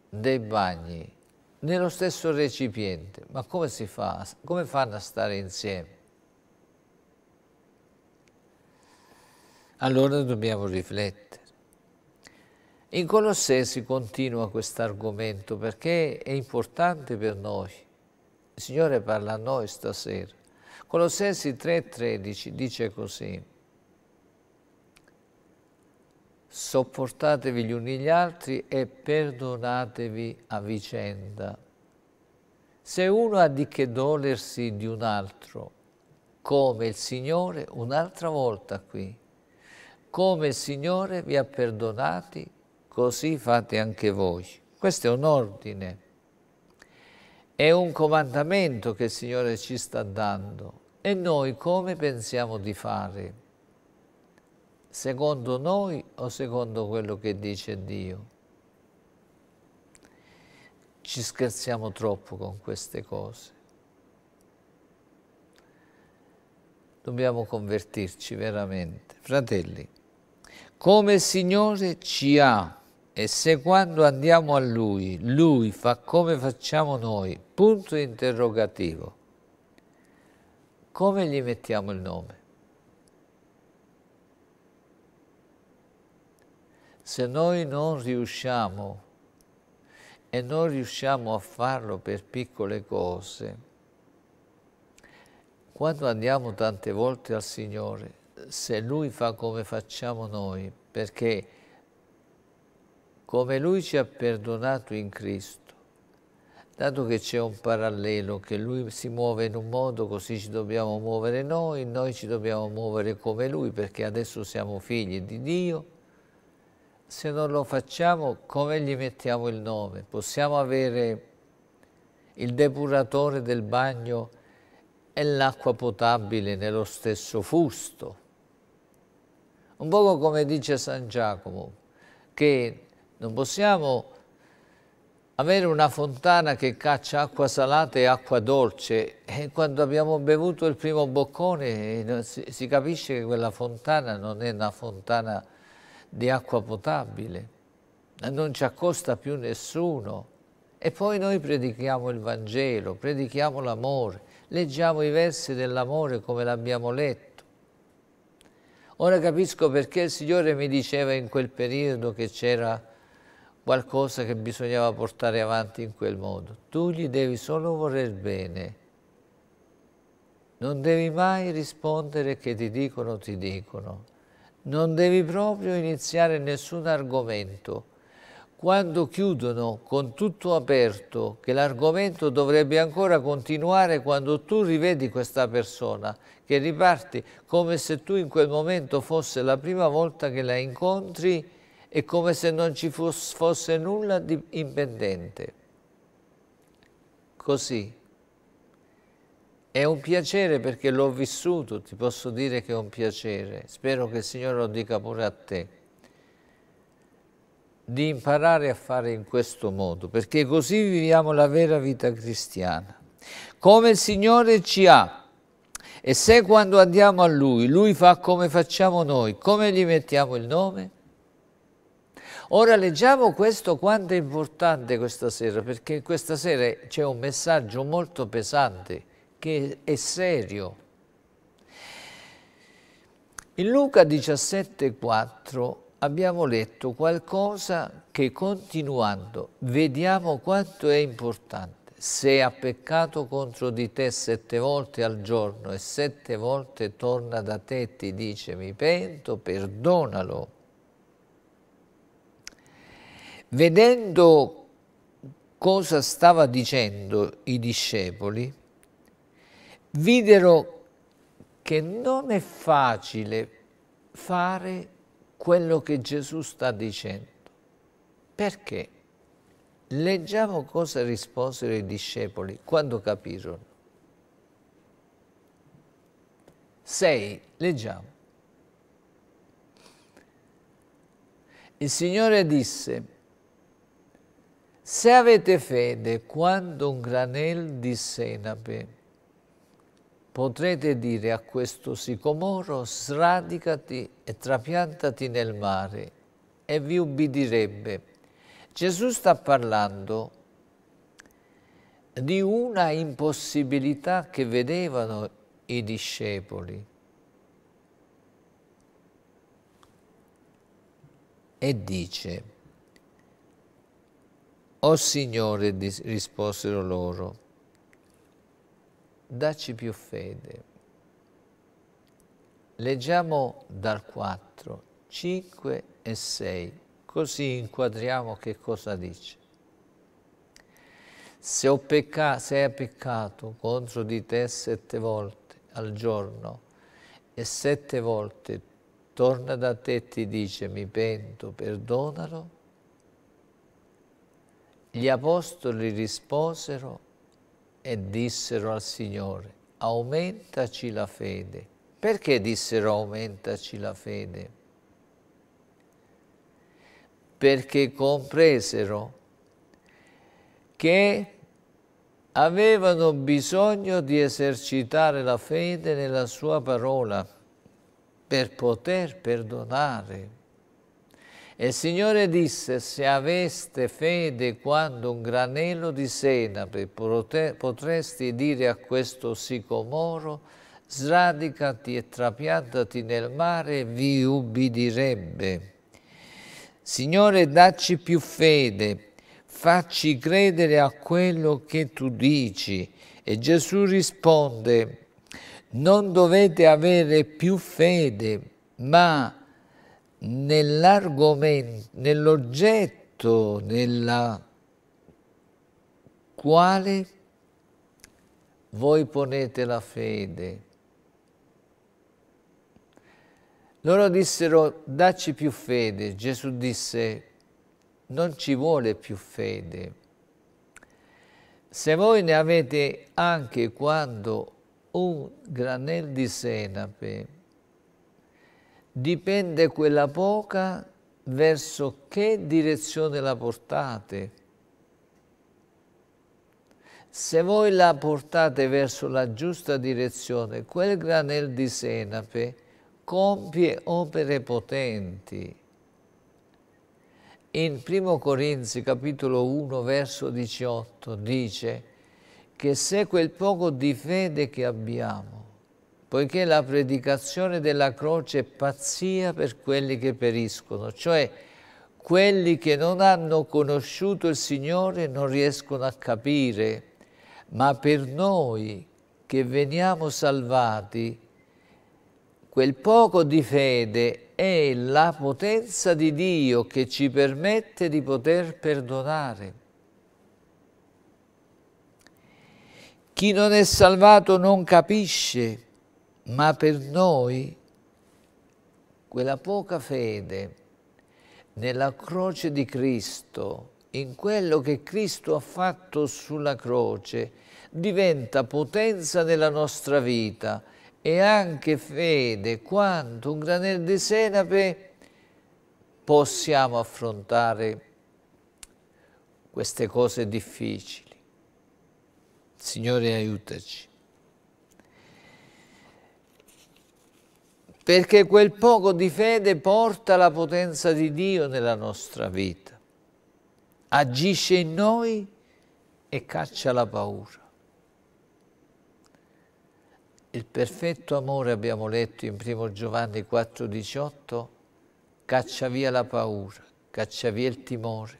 dei bagni nello stesso recipiente, ma come si fa? Come fanno a stare insieme? Allora dobbiamo riflettere. In Colossesi continua questo argomento perché è importante per noi. Il Signore parla a noi stasera. Colossesi 3,13 dice così, sopportatevi gli uni gli altri e perdonatevi a vicenda. Se uno ha di che dolersi di un altro, come il Signore, un'altra volta qui, come il Signore vi ha perdonati, così fate anche voi. Questo è un ordine, è un comandamento che il Signore ci sta dando e noi come pensiamo di fare? secondo noi o secondo quello che dice Dio? Ci scherziamo troppo con queste cose. Dobbiamo convertirci veramente. Fratelli, come il Signore ci ha e se quando andiamo a Lui, Lui fa come facciamo noi, punto interrogativo, come gli mettiamo il nome? Se noi non riusciamo e non riusciamo a farlo per piccole cose, quando andiamo tante volte al Signore, se Lui fa come facciamo noi, perché come Lui ci ha perdonato in Cristo, dato che c'è un parallelo, che Lui si muove in un modo, così ci dobbiamo muovere noi, noi ci dobbiamo muovere come Lui, perché adesso siamo figli di Dio, se non lo facciamo, come gli mettiamo il nome? Possiamo avere il depuratore del bagno e l'acqua potabile nello stesso fusto. Un poco come dice San Giacomo, che non possiamo avere una fontana che caccia acqua salata e acqua dolce e quando abbiamo bevuto il primo boccone eh, si capisce che quella fontana non è una fontana di acqua potabile, non ci accosta più nessuno. E poi noi predichiamo il Vangelo, predichiamo l'amore, leggiamo i versi dell'amore come l'abbiamo letto. Ora capisco perché il Signore mi diceva in quel periodo che c'era qualcosa che bisognava portare avanti in quel modo. Tu gli devi solo voler bene. Non devi mai rispondere che ti dicono, ti dicono non devi proprio iniziare nessun argomento. Quando chiudono con tutto aperto che l'argomento dovrebbe ancora continuare quando tu rivedi questa persona, che riparti come se tu in quel momento fosse la prima volta che la incontri e come se non ci fosse nulla di impendente. Così è un piacere perché l'ho vissuto, ti posso dire che è un piacere. Spero che il Signore lo dica pure a te. Di imparare a fare in questo modo, perché così viviamo la vera vita cristiana. Come il Signore ci ha. E se quando andiamo a Lui, Lui fa come facciamo noi, come gli mettiamo il nome? Ora leggiamo questo quanto è importante questa sera, perché questa sera c'è un messaggio molto pesante che è serio. In Luca 17,4 abbiamo letto qualcosa che continuando vediamo quanto è importante. Se ha peccato contro di te sette volte al giorno e sette volte torna da te e ti dice mi pento, perdonalo. Vedendo cosa stava dicendo i discepoli, videro che non è facile fare quello che Gesù sta dicendo. Perché? Leggiamo cosa risposero i discepoli quando capirono. 6. Leggiamo. Il Signore disse, se avete fede quando un granel di senape potrete dire a questo sicomoro sradicati e trapiantati nel mare e vi ubbidirebbe. Gesù sta parlando di una impossibilità che vedevano i discepoli. E dice, O Signore, risposero loro, dacci più fede. Leggiamo dal 4, 5 e 6, così inquadriamo che cosa dice. Se, ho peccato, se hai peccato contro di te sette volte al giorno e sette volte torna da te e ti dice mi pento, perdonalo, gli apostoli risposero e dissero al Signore, aumentaci la fede. Perché dissero aumentaci la fede? Perché compresero che avevano bisogno di esercitare la fede nella sua parola per poter perdonare e il Signore disse, se aveste fede quando un granello di senape potresti dire a questo sicomoro, sradicati e trapiantati nel mare, vi ubbidirebbe. Signore, dacci più fede, facci credere a quello che tu dici. E Gesù risponde, non dovete avere più fede, ma nell'argomento, nell'oggetto nella quale voi ponete la fede. Loro dissero, dacci più fede. Gesù disse, non ci vuole più fede. Se voi ne avete anche quando un granel di senape, dipende quella poca verso che direzione la portate. Se voi la portate verso la giusta direzione, quel granel di senape compie opere potenti. In 1 Corinzi capitolo 1 verso 18 dice che se quel poco di fede che abbiamo poiché la predicazione della croce è pazzia per quelli che periscono, cioè quelli che non hanno conosciuto il Signore non riescono a capire, ma per noi che veniamo salvati, quel poco di fede è la potenza di Dio che ci permette di poter perdonare. Chi non è salvato non capisce ma per noi quella poca fede nella croce di Cristo, in quello che Cristo ha fatto sulla croce, diventa potenza nella nostra vita e anche fede quanto un granel di senape possiamo affrontare queste cose difficili. Signore aiutaci. perché quel poco di fede porta la potenza di Dio nella nostra vita, agisce in noi e caccia la paura. Il perfetto amore, abbiamo letto in 1 Giovanni 4,18, caccia via la paura, caccia via il timore.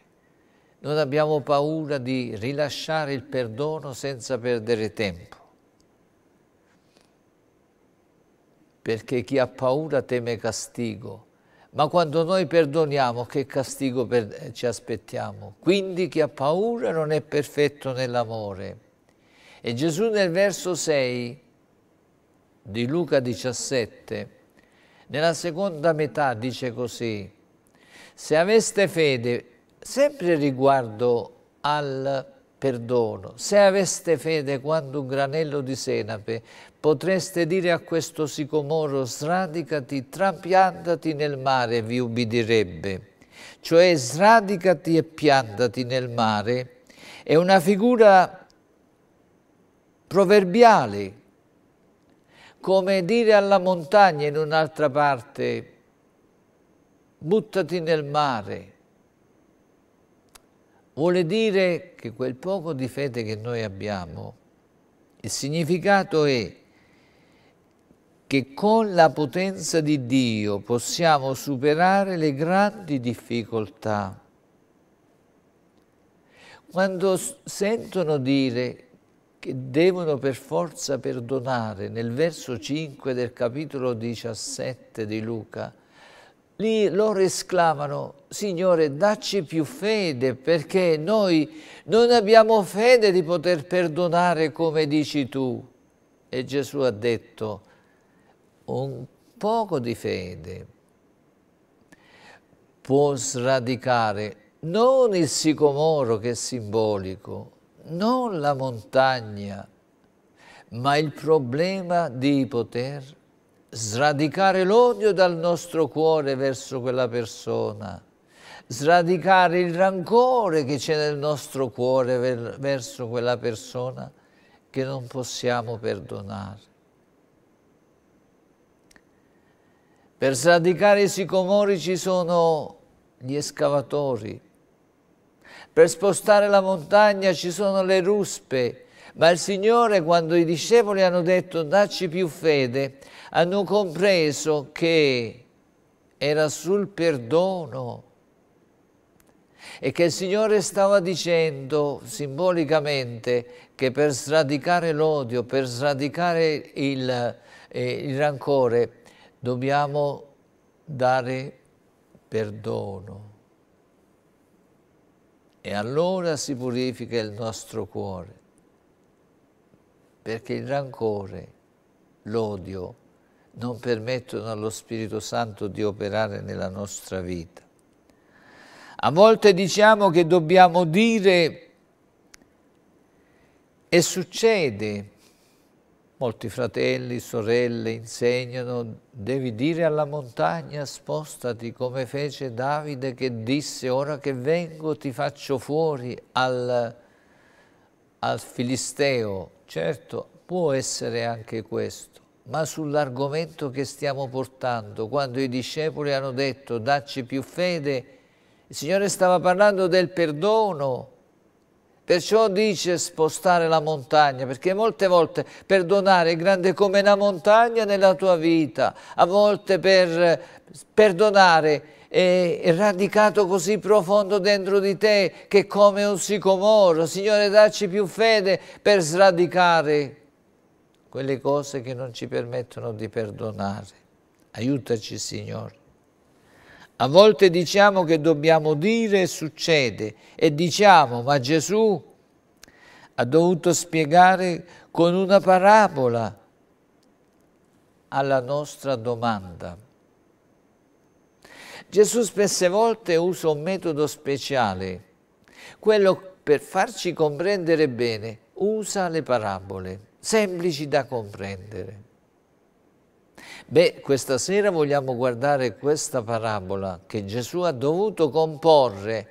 Non abbiamo paura di rilasciare il perdono senza perdere tempo perché chi ha paura teme castigo. Ma quando noi perdoniamo, che castigo per... Eh, ci aspettiamo? Quindi chi ha paura non è perfetto nell'amore. E Gesù nel verso 6 di Luca 17, nella seconda metà dice così, se aveste fede sempre riguardo al perdono. Se aveste fede quando un granello di senape, potreste dire a questo sicomoro sradicati, trapiantati nel mare, vi ubbidirebbe. Cioè sradicati e piantati nel mare è una figura proverbiale, come dire alla montagna in un'altra parte, buttati nel mare, vuole dire che quel poco di fede che noi abbiamo, il significato è che con la potenza di Dio possiamo superare le grandi difficoltà. Quando sentono dire che devono per forza perdonare nel verso 5 del capitolo 17 di Luca, Lì loro esclamano, Signore, dacci più fede, perché noi non abbiamo fede di poter perdonare come dici tu. E Gesù ha detto, un poco di fede può sradicare non il sicomoro che è simbolico, non la montagna, ma il problema di poter perdonare sradicare l'odio dal nostro cuore verso quella persona, sradicare il rancore che c'è nel nostro cuore ver verso quella persona che non possiamo perdonare. Per sradicare i sicomori ci sono gli escavatori, per spostare la montagna ci sono le ruspe, ma il Signore quando i discepoli hanno detto dacci più fede, hanno compreso che era sul perdono e che il Signore stava dicendo simbolicamente che per sradicare l'odio, per sradicare il, eh, il rancore, dobbiamo dare perdono. E allora si purifica il nostro cuore, perché il rancore, l'odio, non permettono allo Spirito Santo di operare nella nostra vita. A volte diciamo che dobbiamo dire e succede, molti fratelli, sorelle insegnano, devi dire alla montagna spostati come fece Davide che disse ora che vengo ti faccio fuori al, al Filisteo. Certo, può essere anche questo ma sull'argomento che stiamo portando. Quando i discepoli hanno detto dacci più fede, il Signore stava parlando del perdono, Perciò dice spostare la montagna, perché molte volte perdonare è grande come una montagna nella tua vita, a volte per perdonare è radicato così profondo dentro di te che come un sicomoro. Signore, dacci più fede per sradicare quelle cose che non ci permettono di perdonare. Aiutaci, Signore. A volte diciamo che dobbiamo dire e succede e diciamo, ma Gesù ha dovuto spiegare con una parabola alla nostra domanda. Gesù spesse volte usa un metodo speciale, quello per farci comprendere bene, usa le parabole semplici da comprendere. Beh, questa sera vogliamo guardare questa parabola che Gesù ha dovuto comporre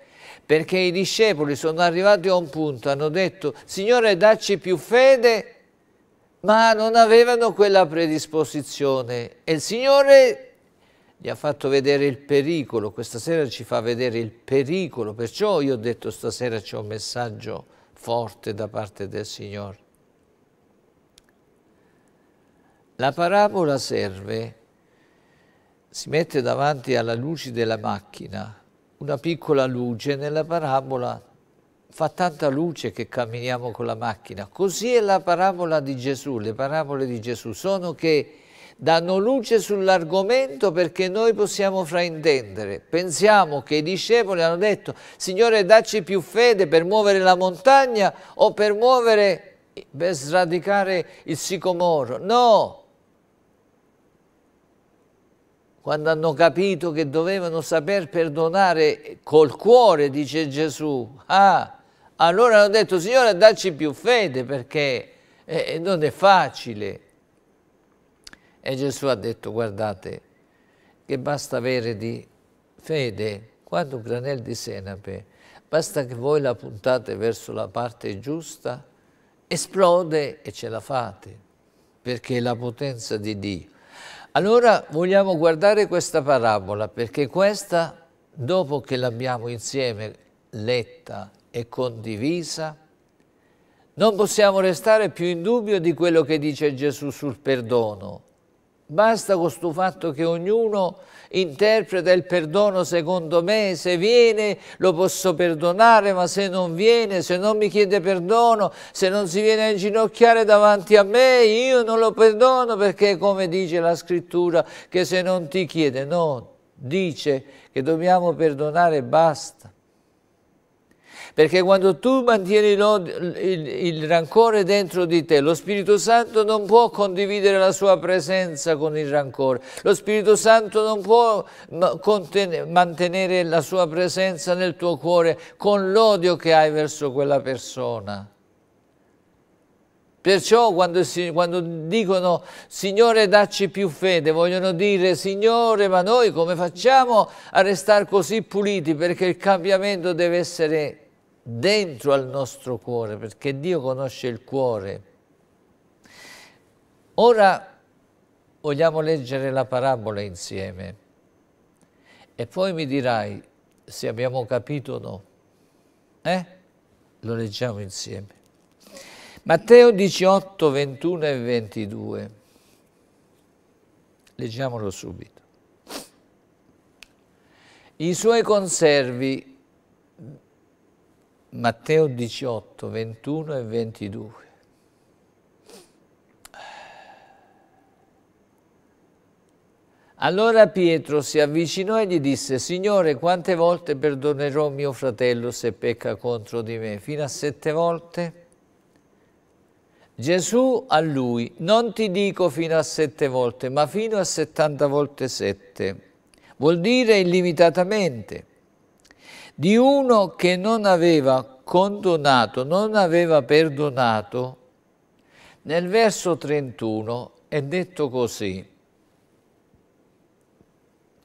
perché i discepoli sono arrivati a un punto, hanno detto Signore dacci più fede, ma non avevano quella predisposizione e il Signore gli ha fatto vedere il pericolo, questa sera ci fa vedere il pericolo, perciò io ho detto stasera c'è un messaggio forte da parte del Signore. La parabola serve, si mette davanti alla luce della macchina, una piccola luce, nella parabola fa tanta luce che camminiamo con la macchina. Così è la parabola di Gesù, le parabole di Gesù sono che danno luce sull'argomento perché noi possiamo fraintendere. Pensiamo che i discepoli hanno detto, Signore dacci più fede per muovere la montagna o per muovere, per sradicare il sicomoro. No, quando hanno capito che dovevano saper perdonare col cuore, dice Gesù, ah, allora hanno detto Signore dacci più fede perché eh, eh, non è facile. E Gesù ha detto guardate che basta avere di fede quando un granel di senape, basta che voi la puntate verso la parte giusta, esplode e ce la fate, perché è la potenza di Dio. Allora vogliamo guardare questa parabola perché questa, dopo che l'abbiamo insieme letta e condivisa, non possiamo restare più in dubbio di quello che dice Gesù sul perdono Basta con questo fatto che ognuno interpreta il perdono secondo me, se viene lo posso perdonare, ma se non viene, se non mi chiede perdono, se non si viene a inginocchiare davanti a me, io non lo perdono perché come dice la scrittura che se non ti chiede, no, dice che dobbiamo perdonare basta perché quando tu mantieni il, il, il rancore dentro di te, lo Spirito Santo non può condividere la sua presenza con il rancore, lo Spirito Santo non può mantenere la sua presenza nel tuo cuore con l'odio che hai verso quella persona. Perciò quando, quando, dicono Signore dacci più fede, vogliono dire Signore ma noi come facciamo a restare così puliti perché il cambiamento deve essere dentro al nostro cuore, perché Dio conosce il cuore. Ora vogliamo leggere la parabola insieme e poi mi dirai se abbiamo capito o no. Eh? Lo leggiamo insieme. Matteo 18, 21 e 22. Leggiamolo subito. I suoi conservi Matteo 18, 21 e 22. Allora Pietro si avvicinò e gli disse, Signore, quante volte perdonerò mio fratello se pecca contro di me? Fino a sette volte? Gesù a lui, non ti dico fino a sette volte, ma fino a settanta volte sette. Vuol dire illimitatamente di uno che non aveva condonato, non aveva perdonato, nel verso 31 è detto così,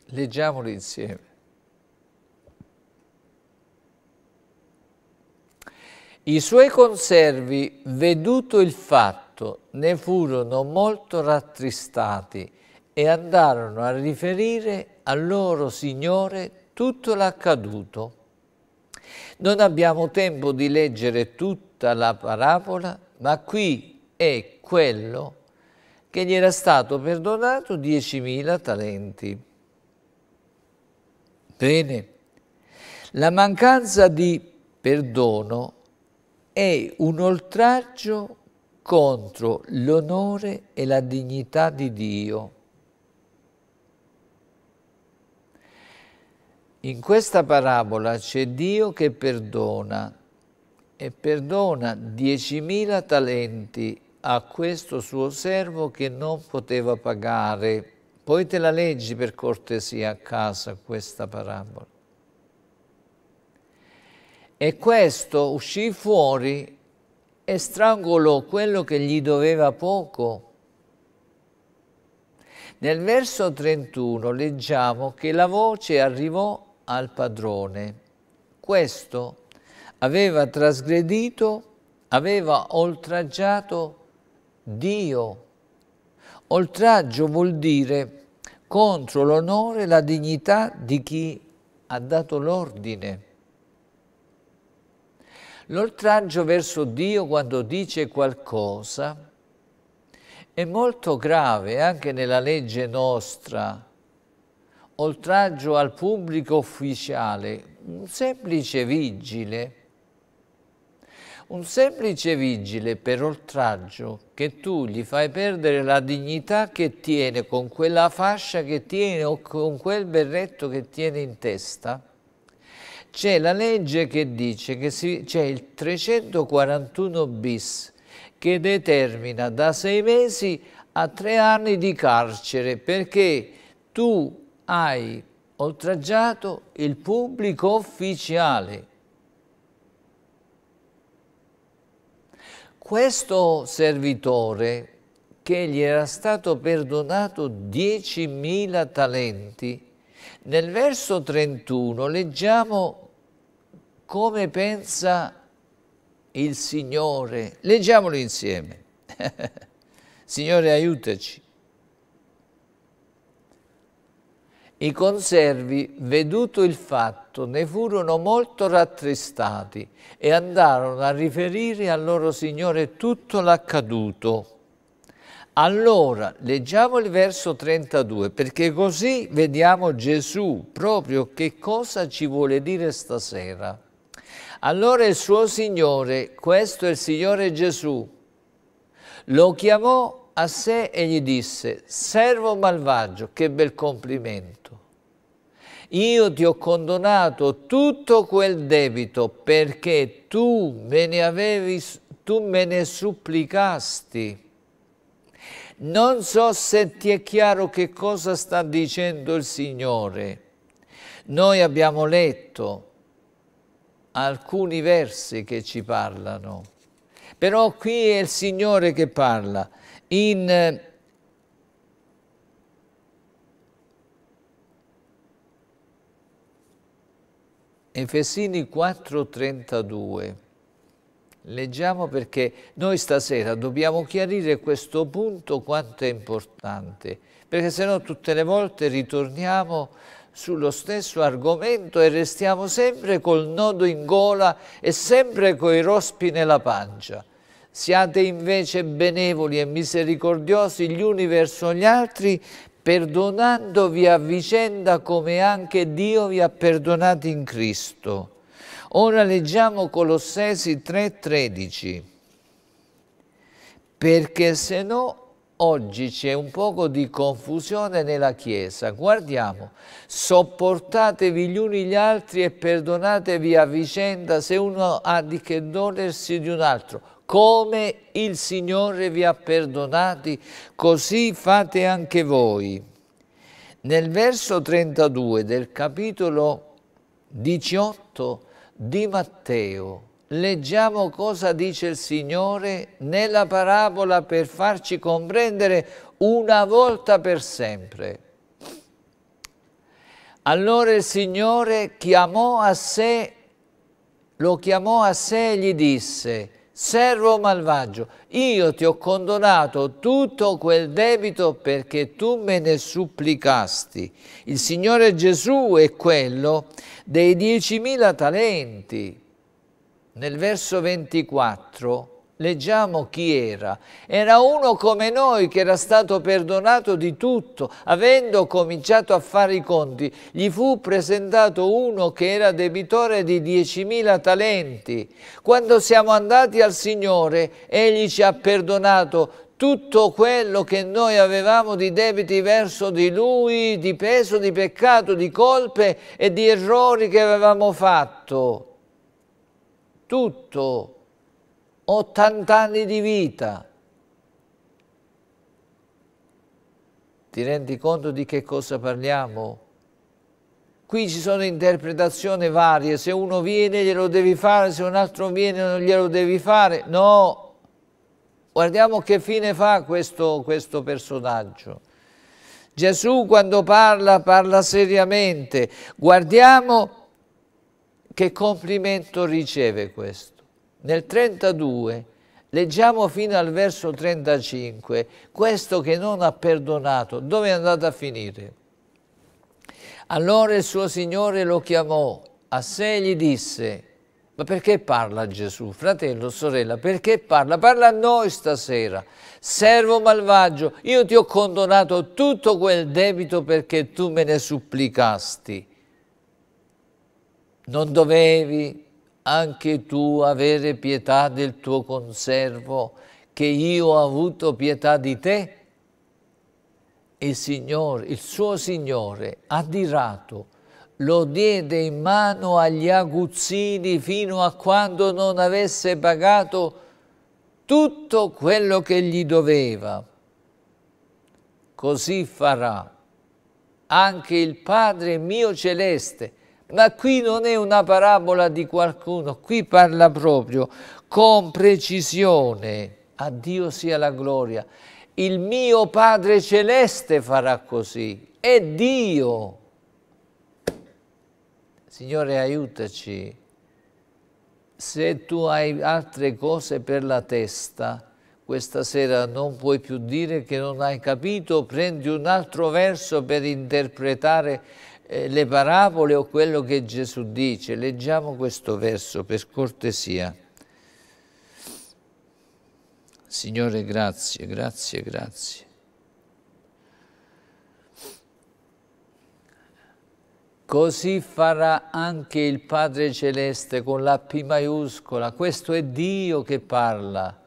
leggiamolo insieme. I suoi conservi, veduto il fatto, ne furono molto rattristati e andarono a riferire al loro Signore tutto l'accaduto. Non abbiamo tempo di leggere tutta la parabola, ma qui è quello che gli era stato perdonato 10.000 talenti. Bene, la mancanza di perdono è un oltraggio contro l'onore e la dignità di Dio. In questa parabola c'è Dio che perdona e perdona 10.000 talenti a questo suo servo che non poteva pagare. Poi te la leggi per cortesia a casa questa parabola. E questo uscì fuori e strangolò quello che gli doveva poco. Nel verso 31 leggiamo che la voce arrivò al padrone. Questo aveva trasgredito, aveva oltraggiato Dio. Oltraggio vuol dire contro l'onore e la dignità di chi ha dato l'ordine. L'oltraggio verso Dio quando dice qualcosa è molto grave anche nella legge nostra, oltraggio al pubblico ufficiale, un semplice vigile, un semplice vigile per oltraggio che tu gli fai perdere la dignità che tiene con quella fascia che tiene o con quel berretto che tiene in testa, c'è la legge che dice che c'è il 341 bis che determina da sei mesi a tre anni di carcere perché tu hai oltraggiato il pubblico ufficiale. Questo servitore che gli era stato perdonato 10.000 talenti, nel verso 31 leggiamo come pensa il Signore. Leggiamolo insieme. Signore aiutaci I conservi, veduto il fatto, ne furono molto rattristati e andarono a riferire al loro Signore tutto l'accaduto. Allora, leggiamo il verso 32, perché così vediamo Gesù proprio che cosa ci vuole dire stasera. Allora il suo Signore, questo è il Signore Gesù, lo chiamò a sé e gli disse, servo malvagio, che bel complimento. Io ti ho condonato tutto quel debito perché tu me ne, avevi, tu me ne supplicasti. Non so se ti è chiaro che cosa sta dicendo il Signore. Noi abbiamo letto alcuni versi che ci parlano, però qui è il Signore che parla in eh, Efesini 4:32. Leggiamo perché noi stasera dobbiamo chiarire questo punto quanto è importante, perché sennò tutte le volte ritorniamo sullo stesso argomento e restiamo sempre col nodo in gola e sempre coi rospi nella pancia. Siate invece benevoli e misericordiosi gli uni verso gli altri, perdonandovi a vicenda come anche Dio vi ha perdonati in Cristo. Ora leggiamo Colossesi 3,13. Perché se no oggi c'è un poco di confusione nella Chiesa. Guardiamo, sopportatevi gli uni gli altri e perdonatevi a vicenda se uno ha di che dolersi di un altro come il Signore vi ha perdonati, così fate anche voi. Nel verso 32 del capitolo 18 di Matteo leggiamo cosa dice il Signore nella parabola per farci comprendere una volta per sempre. Allora il Signore chiamò a sé, lo chiamò a sé e gli disse, servo malvagio, io ti ho condonato tutto quel debito perché tu me ne supplicasti. Il Signore Gesù è quello dei 10.000 talenti. Nel verso 24 Leggiamo chi era. Era uno come noi che era stato perdonato di tutto. Avendo cominciato a fare i conti, gli fu presentato uno che era debitore di 10.000 talenti. Quando siamo andati al Signore, Egli ci ha perdonato tutto quello che noi avevamo di debiti verso di Lui, di peso, di peccato, di colpe e di errori che avevamo fatto. Tutto 80 anni di vita. Ti rendi conto di che cosa parliamo? Qui ci sono interpretazioni varie, se uno viene glielo devi fare, se un altro viene non glielo devi fare. No, guardiamo che fine fa questo, questo personaggio. Gesù quando parla, parla seriamente. Guardiamo che complimento riceve questo nel 32, leggiamo fino al verso 35, questo che non ha perdonato, dove è andato a finire? Allora il suo Signore lo chiamò a sé e gli disse, ma perché parla Gesù? Fratello, sorella, perché parla? Parla a noi stasera. Servo malvagio, io ti ho condonato tutto quel debito perché tu me ne supplicasti. Non dovevi anche tu avere pietà del tuo conservo, che io ho avuto pietà di te? Il Signore, il suo Signore, adirato, lo diede in mano agli aguzzini fino a quando non avesse pagato tutto quello che gli doveva. Così farà anche il Padre mio celeste ma qui non è una parabola di qualcuno, qui parla proprio con precisione. A Dio sia la gloria. Il mio Padre Celeste farà così. È Dio. Signore, aiutaci. Se tu hai altre cose per la testa, questa sera non puoi più dire che non hai capito, prendi un altro verso per interpretare eh, le parabole o quello che Gesù dice. Leggiamo questo verso per cortesia. Signore, grazie, grazie, grazie. Così farà anche il Padre Celeste con la P maiuscola. Questo è Dio che parla.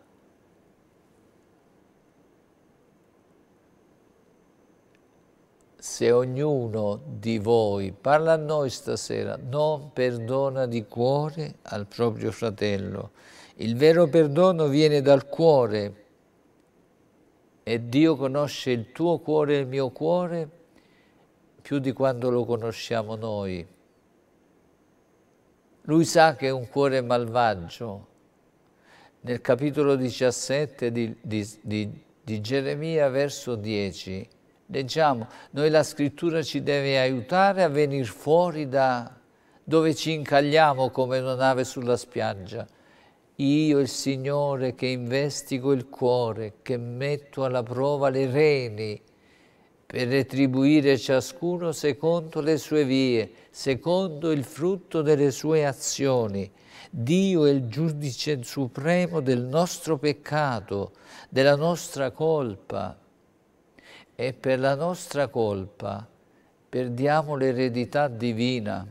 se ognuno di voi parla a noi stasera, non perdona di cuore al proprio fratello. Il vero perdono viene dal cuore e Dio conosce il tuo cuore e il mio cuore più di quando lo conosciamo noi. Lui sa che è un cuore malvagio. Nel capitolo 17 di, di, di, di Geremia, verso 10, Leggiamo, noi la scrittura ci deve aiutare a venire fuori da dove ci incagliamo come una nave sulla spiaggia. Io, il Signore, che investigo il cuore, che metto alla prova le reni, per retribuire ciascuno secondo le sue vie, secondo il frutto delle sue azioni. Dio è il giudice supremo del nostro peccato, della nostra colpa, e per la nostra colpa perdiamo l'eredità divina.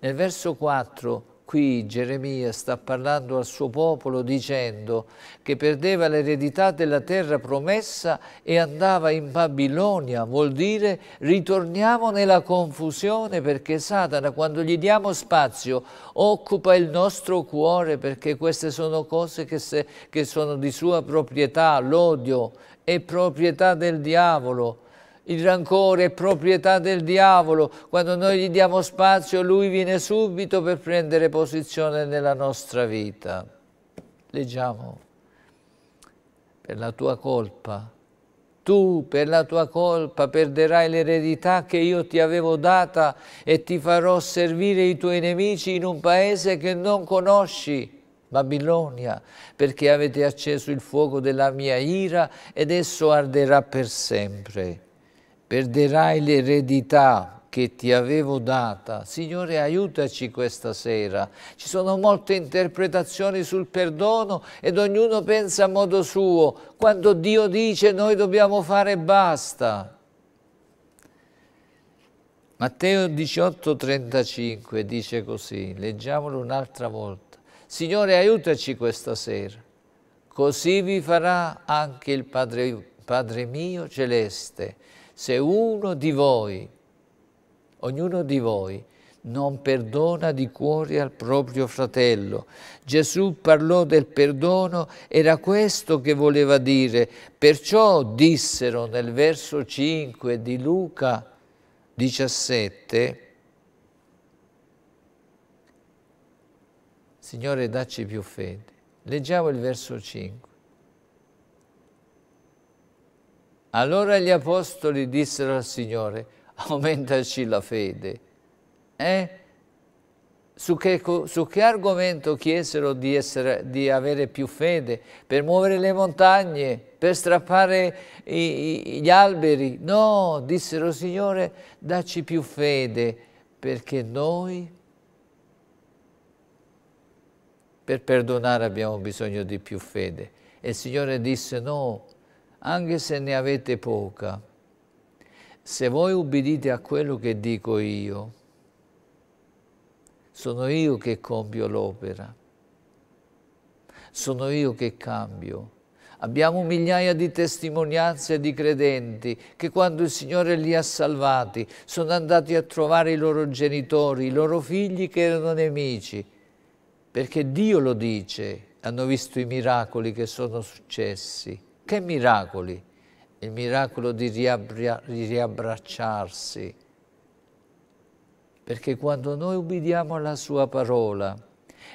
Nel verso 4 qui Geremia sta parlando al suo popolo dicendo che perdeva l'eredità della terra promessa e andava in Babilonia, vuol dire ritorniamo nella confusione perché Satana quando gli diamo spazio occupa il nostro cuore perché queste sono cose che, se, che sono di sua proprietà, l'odio, è proprietà del diavolo, il rancore è proprietà del diavolo, quando noi gli diamo spazio lui viene subito per prendere posizione nella nostra vita. Leggiamo, per la tua colpa, tu per la tua colpa perderai l'eredità che io ti avevo data e ti farò servire i tuoi nemici in un paese che non conosci. Babilonia, perché avete acceso il fuoco della mia ira ed esso arderà per sempre. Perderai l'eredità che ti avevo data. Signore, aiutaci questa sera. Ci sono molte interpretazioni sul perdono ed ognuno pensa a modo suo. Quando Dio dice noi dobbiamo fare basta. Matteo 18,35 dice così, leggiamolo un'altra volta. Signore aiutaci questa sera, così vi farà anche il Padre, Padre mio celeste, se uno di voi, ognuno di voi, non perdona di cuore al proprio fratello. Gesù parlò del perdono, era questo che voleva dire. Perciò dissero nel verso 5 di Luca 17, Signore, dacci più fede. Leggiamo il verso 5. Allora gli apostoli dissero al Signore, aumentaci la fede. Eh? Su, che, su che, argomento chiesero di, essere, di, avere più fede? Per muovere le montagne? Per strappare i, i, gli alberi? No, dissero Signore, dacci più fede, perché noi per perdonare abbiamo bisogno di più fede. E il Signore disse no, anche se ne avete poca, se voi ubbidite a quello che dico io, sono io che compio l'opera, sono io che cambio. Abbiamo migliaia di testimonianze di credenti che quando il Signore li ha salvati sono andati a trovare i loro genitori, i loro figli che erano nemici perché Dio lo dice, hanno visto i miracoli che sono successi. Che miracoli? Il miracolo di, riabbra di riabbracciarsi. Perché quando noi ubbidiamo alla sua parola,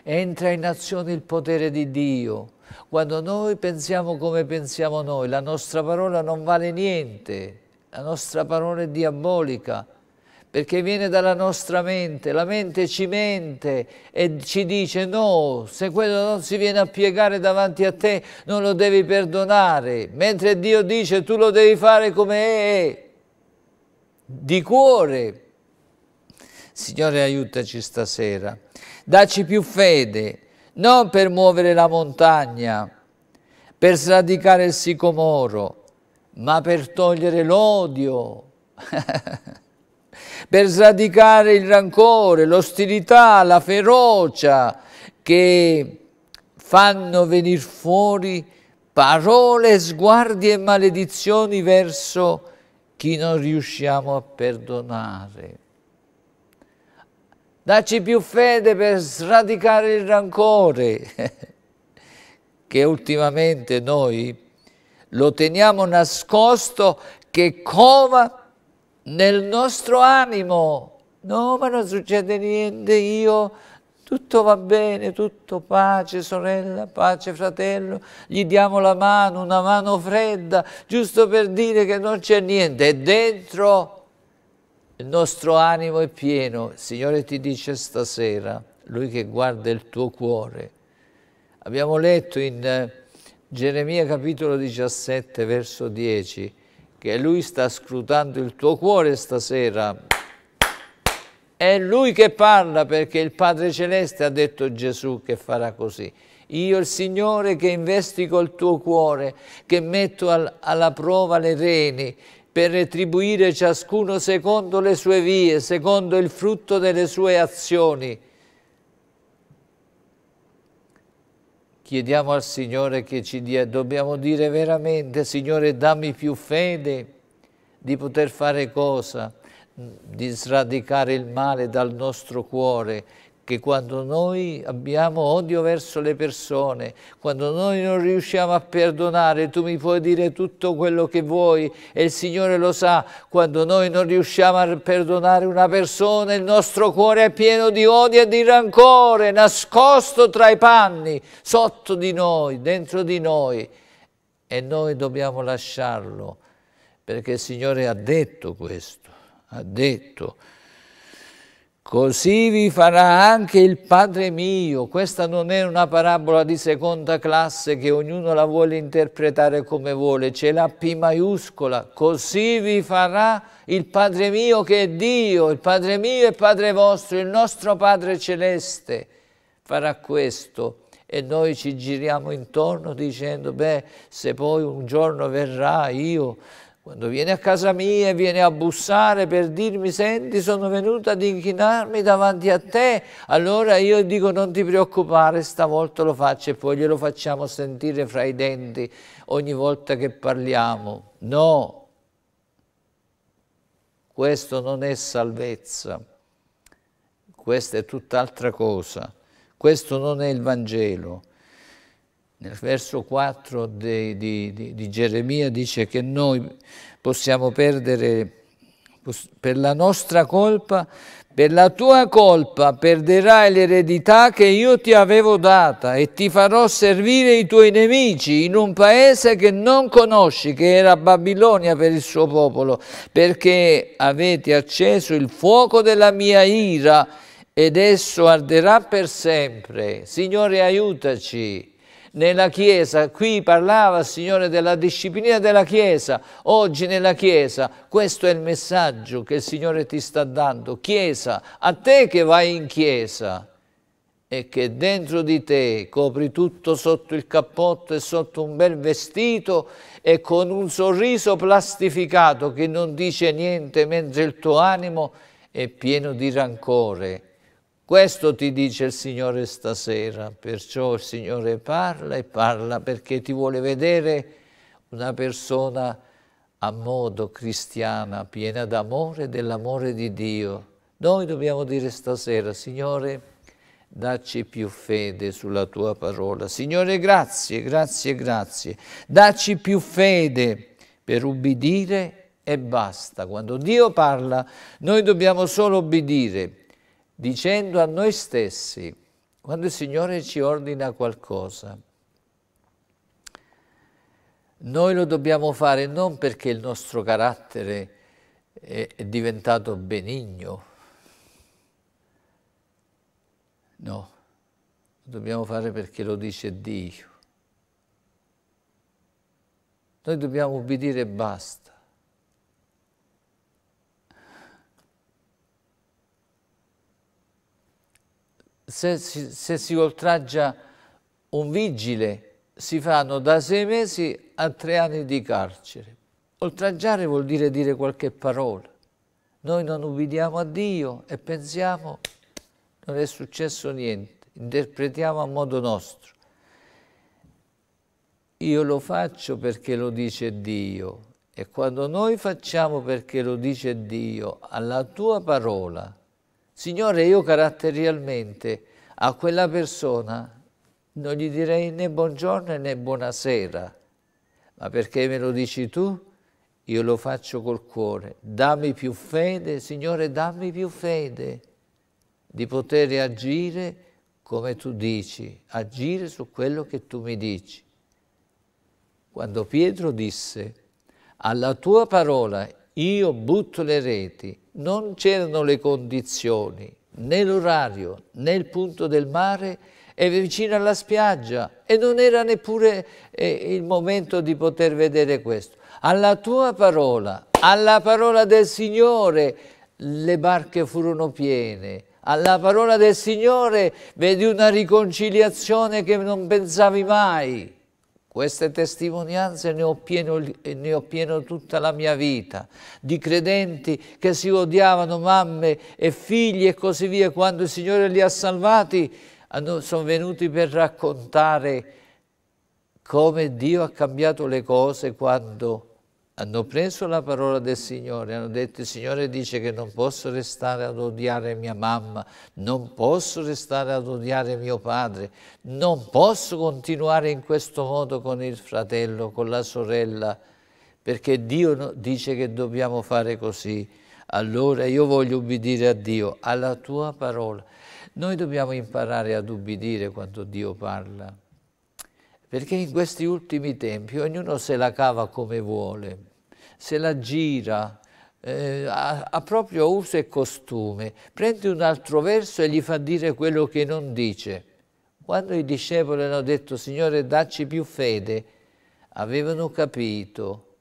entra in azione il potere di Dio. Quando noi pensiamo come pensiamo noi, la nostra parola non vale niente, la nostra parola è diabolica, perché viene dalla nostra mente, la mente ci mente e ci dice no, se quello non si viene a piegare davanti a te non lo devi perdonare, mentre Dio dice tu lo devi fare come è, di cuore. Signore aiutaci stasera, dacci più fede, non per muovere la montagna, per sradicare il sicomoro, ma per togliere l'odio. per sradicare il rancore, l'ostilità, la ferocia che fanno venire fuori parole, sguardi e maledizioni verso chi non riusciamo a perdonare. Dacci più fede per sradicare il rancore, che ultimamente noi lo teniamo nascosto, che cova nel nostro animo. No, ma non succede niente, io tutto va bene, tutto pace, sorella, pace, fratello, gli diamo la mano, una mano fredda, giusto per dire che non c'è niente. E dentro il nostro animo è pieno. Il Signore ti dice stasera, Lui che guarda il tuo cuore. Abbiamo letto in eh, Geremia capitolo 17, verso 10, che lui sta scrutando il tuo cuore stasera. È lui che parla perché il Padre Celeste ha detto Gesù che farà così. Io il Signore che investigo il tuo cuore, che metto al, alla prova le reni, per retribuire ciascuno secondo le sue vie, secondo il frutto delle sue azioni. Chiediamo al Signore che ci dia, dobbiamo dire veramente, Signore dammi più fede di poter fare cosa? Di sradicare il male dal nostro cuore che quando noi abbiamo odio verso le persone, quando noi non riusciamo a perdonare, tu mi puoi dire tutto quello che vuoi e il Signore lo sa, quando noi non riusciamo a perdonare una persona, il nostro cuore è pieno di odio e di rancore, nascosto tra i panni, sotto di noi, dentro di noi e noi dobbiamo lasciarlo perché il Signore ha detto questo, ha detto Così vi farà anche il Padre mio. Questa non è una parabola di seconda classe che ognuno la vuole interpretare come vuole, c'è la P maiuscola. Così vi farà il Padre mio che è Dio, il Padre mio e Padre vostro, il nostro Padre celeste. Farà questo e noi ci giriamo intorno dicendo, beh, se poi un giorno verrà io quando viene a casa mia e viene a bussare per dirmi senti sono venuta ad inchinarmi davanti a te, allora io dico non ti preoccupare, stavolta lo faccio e poi glielo facciamo sentire fra i denti ogni volta che parliamo. No, questo non è salvezza, questa è tutt'altra cosa, questo non è il Vangelo. Nel verso 4 di, di, di Geremia dice che noi possiamo perdere per la nostra colpa, per la tua colpa perderai l'eredità che io ti avevo data e ti farò servire i tuoi nemici in un paese che non conosci, che era Babilonia per il suo popolo, perché avete acceso il fuoco della mia ira ed esso arderà per sempre. Signore, aiutaci nella Chiesa, qui parlava il Signore della disciplina della Chiesa, oggi nella Chiesa, questo è il messaggio che il Signore ti sta dando, Chiesa, a te che vai in Chiesa e che dentro di te copri tutto sotto il cappotto e sotto un bel vestito e con un sorriso plastificato che non dice niente mentre il tuo animo è pieno di rancore questo ti dice il Signore stasera, perciò il Signore parla e parla perché ti vuole vedere una persona a modo cristiana, piena d'amore, dell'amore di Dio. Noi dobbiamo dire stasera, Signore, dacci più fede sulla Tua parola. Signore, grazie, grazie, grazie. Dacci più fede per ubbidire e basta. Quando Dio parla, noi dobbiamo solo ubbidire dicendo a noi stessi, quando il Signore ci ordina qualcosa, noi lo dobbiamo fare non perché il nostro carattere è, è diventato benigno, no, lo dobbiamo fare perché lo dice Dio. Noi dobbiamo ubbidire e basta. se si, se si oltraggia un vigile si fanno da sei mesi a tre anni di carcere. Oltraggiare vuol dire dire qualche parola. Noi non ubbidiamo a Dio e pensiamo non è successo niente, interpretiamo a modo nostro. Io lo faccio perché lo dice Dio e quando noi facciamo perché lo dice Dio alla tua parola, Signore, io caratterialmente a quella persona non gli direi né buongiorno né buonasera, ma perché me lo dici tu, io lo faccio col cuore. Dammi più fede, Signore, dammi più fede di poter agire come tu dici, agire su quello che tu mi dici. Quando Pietro disse, alla tua parola io butto le reti. Non c'erano le condizioni, né l'orario, né il punto del mare, e vicino alla spiaggia e non era neppure eh, il momento di poter vedere questo. Alla tua parola, alla parola del Signore, le barche furono piene. Alla parola del Signore vedi una riconciliazione che non pensavi mai. Queste testimonianze ne ho, pieno, ne ho, pieno, tutta la mia vita, di credenti che si odiavano mamme e figli e così via, quando il Signore li ha salvati, sono venuti per raccontare come Dio ha cambiato le cose quando hanno preso la parola del Signore, hanno detto il Signore dice che non posso restare ad odiare mia mamma, non posso restare ad odiare mio padre, non posso continuare in questo modo con il fratello, con la sorella, perché Dio dice che dobbiamo fare così. Allora io voglio ubbidire a Dio, alla tua parola. Noi dobbiamo imparare ad ubbidire quando Dio parla perché in questi ultimi tempi ognuno se la cava come vuole, se la gira, eh, proprio uso e costume, prende un altro verso e gli fa dire quello che non dice. Quando i discepoli hanno detto Signore dacci più fede, avevano capito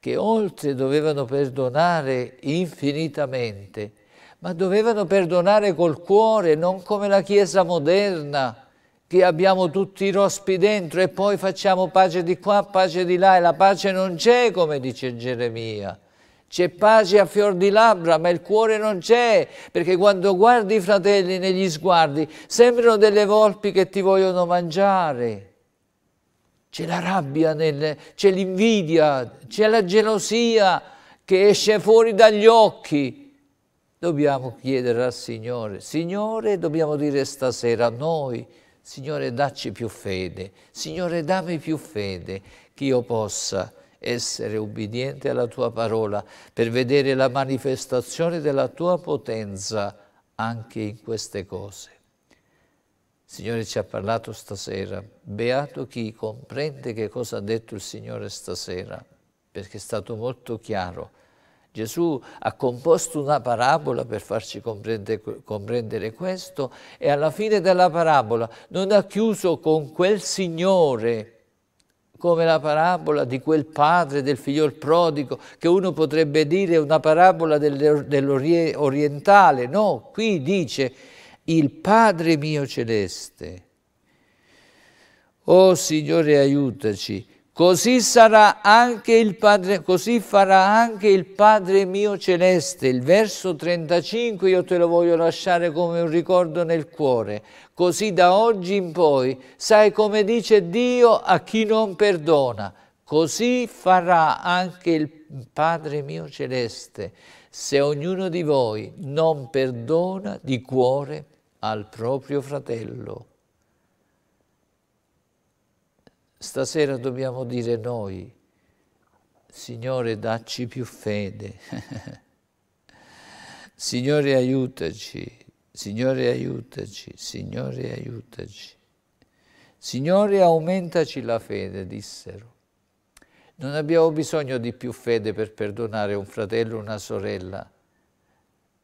che oltre dovevano perdonare infinitamente, ma dovevano perdonare col cuore, non come la Chiesa moderna, che abbiamo tutti i rospi dentro e poi facciamo pace di qua, pace di là e la pace non c'è, come dice Geremia. C'è pace a fior di labbra, ma il cuore non c'è, perché quando guardi i fratelli negli sguardi sembrano delle volpi che ti vogliono mangiare. C'è la rabbia, c'è l'invidia, c'è la gelosia che esce fuori dagli occhi. Dobbiamo chiedere al Signore, Signore, dobbiamo dire stasera a noi, Signore dacci più fede, Signore dammi più fede che io possa essere ubbidiente alla tua parola per vedere la manifestazione della tua potenza anche in queste cose. Signore ci ha parlato stasera, beato chi comprende che cosa ha detto il Signore stasera, perché è stato molto chiaro Gesù ha composto una parabola per farci comprendere, comprendere questo e alla fine della parabola non ha chiuso con quel Signore come la parabola di quel padre del figlio prodigo, che uno potrebbe dire una parabola dell'orientale. No, qui dice il Padre mio celeste. Oh Signore aiutaci Così, padre, così, farà anche il Padre mio celeste. Il verso 35 io te lo voglio lasciare come un ricordo nel cuore. Così da oggi in poi sai come dice Dio a chi non perdona. Così farà anche il Padre mio celeste se ognuno di voi non perdona di cuore al proprio fratello. Stasera dobbiamo dire noi, Signore, dacci più fede. Signore, aiutaci. Signore, aiutaci. Signore, aiutaci. Signore, aumentaci la fede, dissero. Non abbiamo bisogno di più fede per perdonare un fratello o una sorella.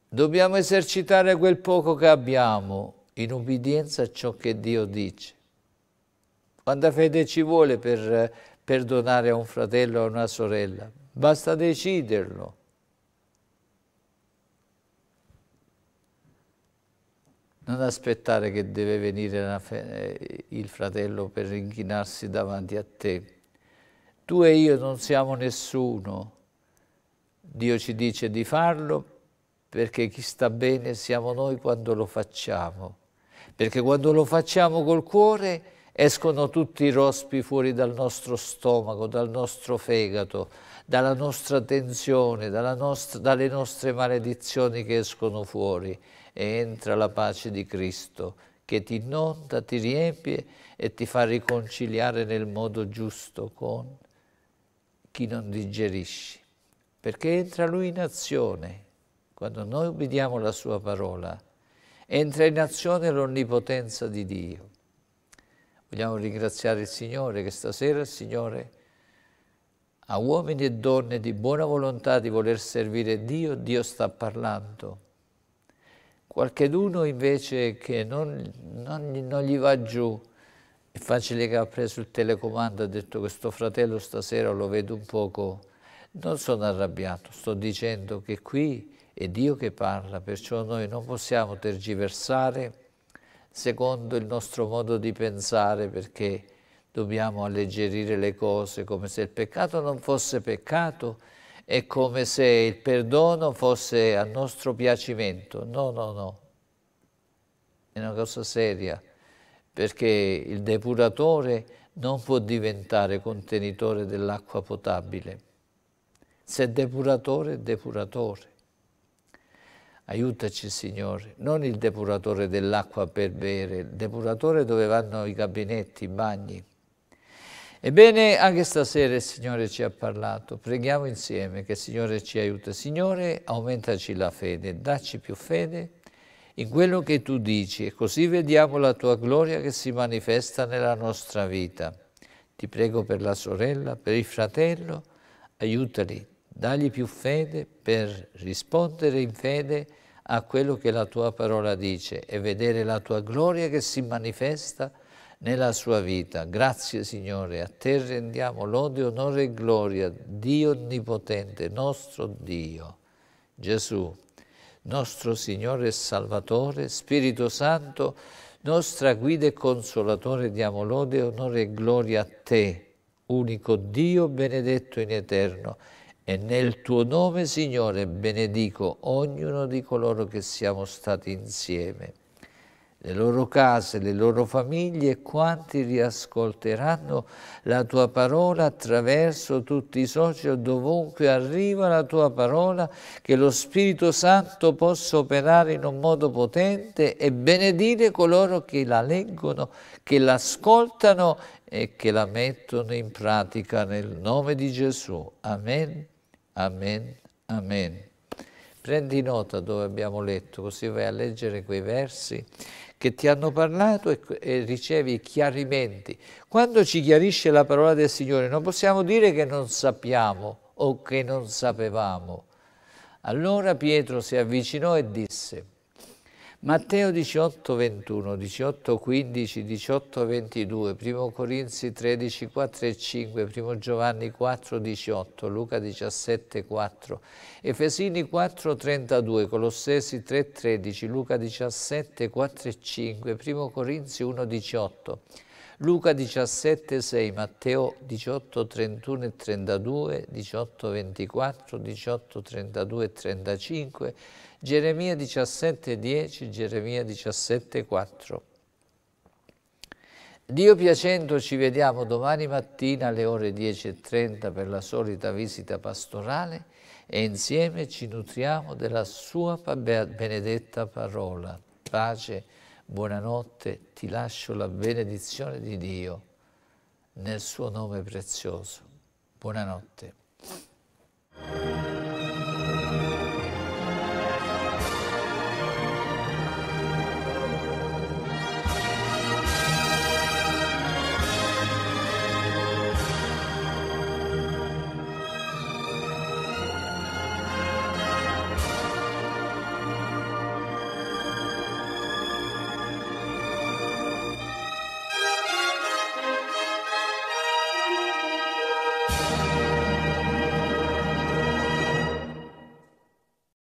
Dobbiamo esercitare quel poco che abbiamo in ubbidienza a ciò che Dio dice. Quanta fede ci vuole per perdonare a un fratello o a una sorella? Basta deciderlo. Non aspettare che deve venire il fratello per inchinarsi davanti a te. Tu e io non siamo nessuno. Dio ci dice di farlo perché chi sta bene siamo noi quando lo facciamo. Perché quando lo facciamo col cuore escono tutti i rospi fuori dal nostro stomaco, dal nostro fegato, dalla nostra tensione, dalla nostra, dalle nostre maledizioni che escono fuori e entra la pace di Cristo che ti inonda, ti riempie e ti fa riconciliare nel modo giusto con chi non digerisci. Perché entra Lui in azione quando noi obbediamo la Sua parola, entra in azione l'onnipotenza di Dio Vogliamo ringraziare il Signore che stasera il Signore a uomini e donne di buona volontà di voler servire Dio, Dio sta parlando. Qualcheduno invece che non, non, non gli va giù, è facile che ha preso il telecomando e ha detto questo fratello stasera lo vedo un poco, non sono arrabbiato, sto dicendo che qui è Dio che parla, perciò noi non possiamo tergiversare secondo il nostro modo di pensare perché dobbiamo alleggerire le cose come se il peccato non fosse peccato e come se il perdono fosse a nostro piacimento. No, no, no. È una cosa seria perché il depuratore non può diventare contenitore dell'acqua potabile. Se è depuratore, è depuratore. Aiutaci Signore, non il depuratore dell'acqua per bere, il depuratore dove vanno i gabinetti, i bagni. Ebbene, anche stasera il Signore ci ha parlato. Preghiamo insieme che il Signore ci aiuti. Signore, aumentaci la fede, dacci più fede in quello che tu dici e così vediamo la tua gloria che si manifesta nella nostra vita. Ti prego per la sorella, per il fratello, aiutali, dagli più fede per rispondere in fede a quello che la tua parola dice e vedere la tua gloria che si manifesta nella sua vita. Grazie Signore, a te rendiamo lode, onore e gloria, Dio Onnipotente, nostro Dio, Gesù, nostro Signore e Salvatore, Spirito Santo, nostra guida e consolatore, diamo lode, onore e gloria a te, unico Dio benedetto in eterno e nel tuo nome, Signore, benedico ognuno di coloro che siamo stati insieme, le loro case, le loro famiglie e quanti riascolteranno la tua parola attraverso tutti i soci dovunque arriva la tua parola, che lo Spirito Santo possa operare in un modo potente e benedire coloro che la leggono, che l'ascoltano e che la mettono in pratica nel nome di Gesù. Amen. Amen, amen. Prendi nota dove abbiamo letto, così vai a leggere quei versi che ti hanno parlato e, e ricevi chiarimenti. Quando ci chiarisce la parola del Signore non possiamo dire che non sappiamo o che non sapevamo. Allora Pietro si avvicinò e disse, Matteo 18, 21, 18, 15, 18, 22, 1 Corinzi 13, 4 e 5, 1 Giovanni 4, 18, Luca 17, 4, Efesini 4, 32, Colossesi 3, 13, Luca 17, 4 e 5, 1 Corinzi 1, 18, Luca 17, 6, Matteo 18, 31 e 32, 18, 24, 18, 32 e 35, Geremia 17,10, Geremia 17,4. Dio piacendo ci vediamo domani mattina alle ore 10.30 per la solita visita pastorale e insieme ci nutriamo della sua benedetta parola. Pace, buonanotte, ti lascio la benedizione di Dio nel suo nome prezioso. Buonanotte.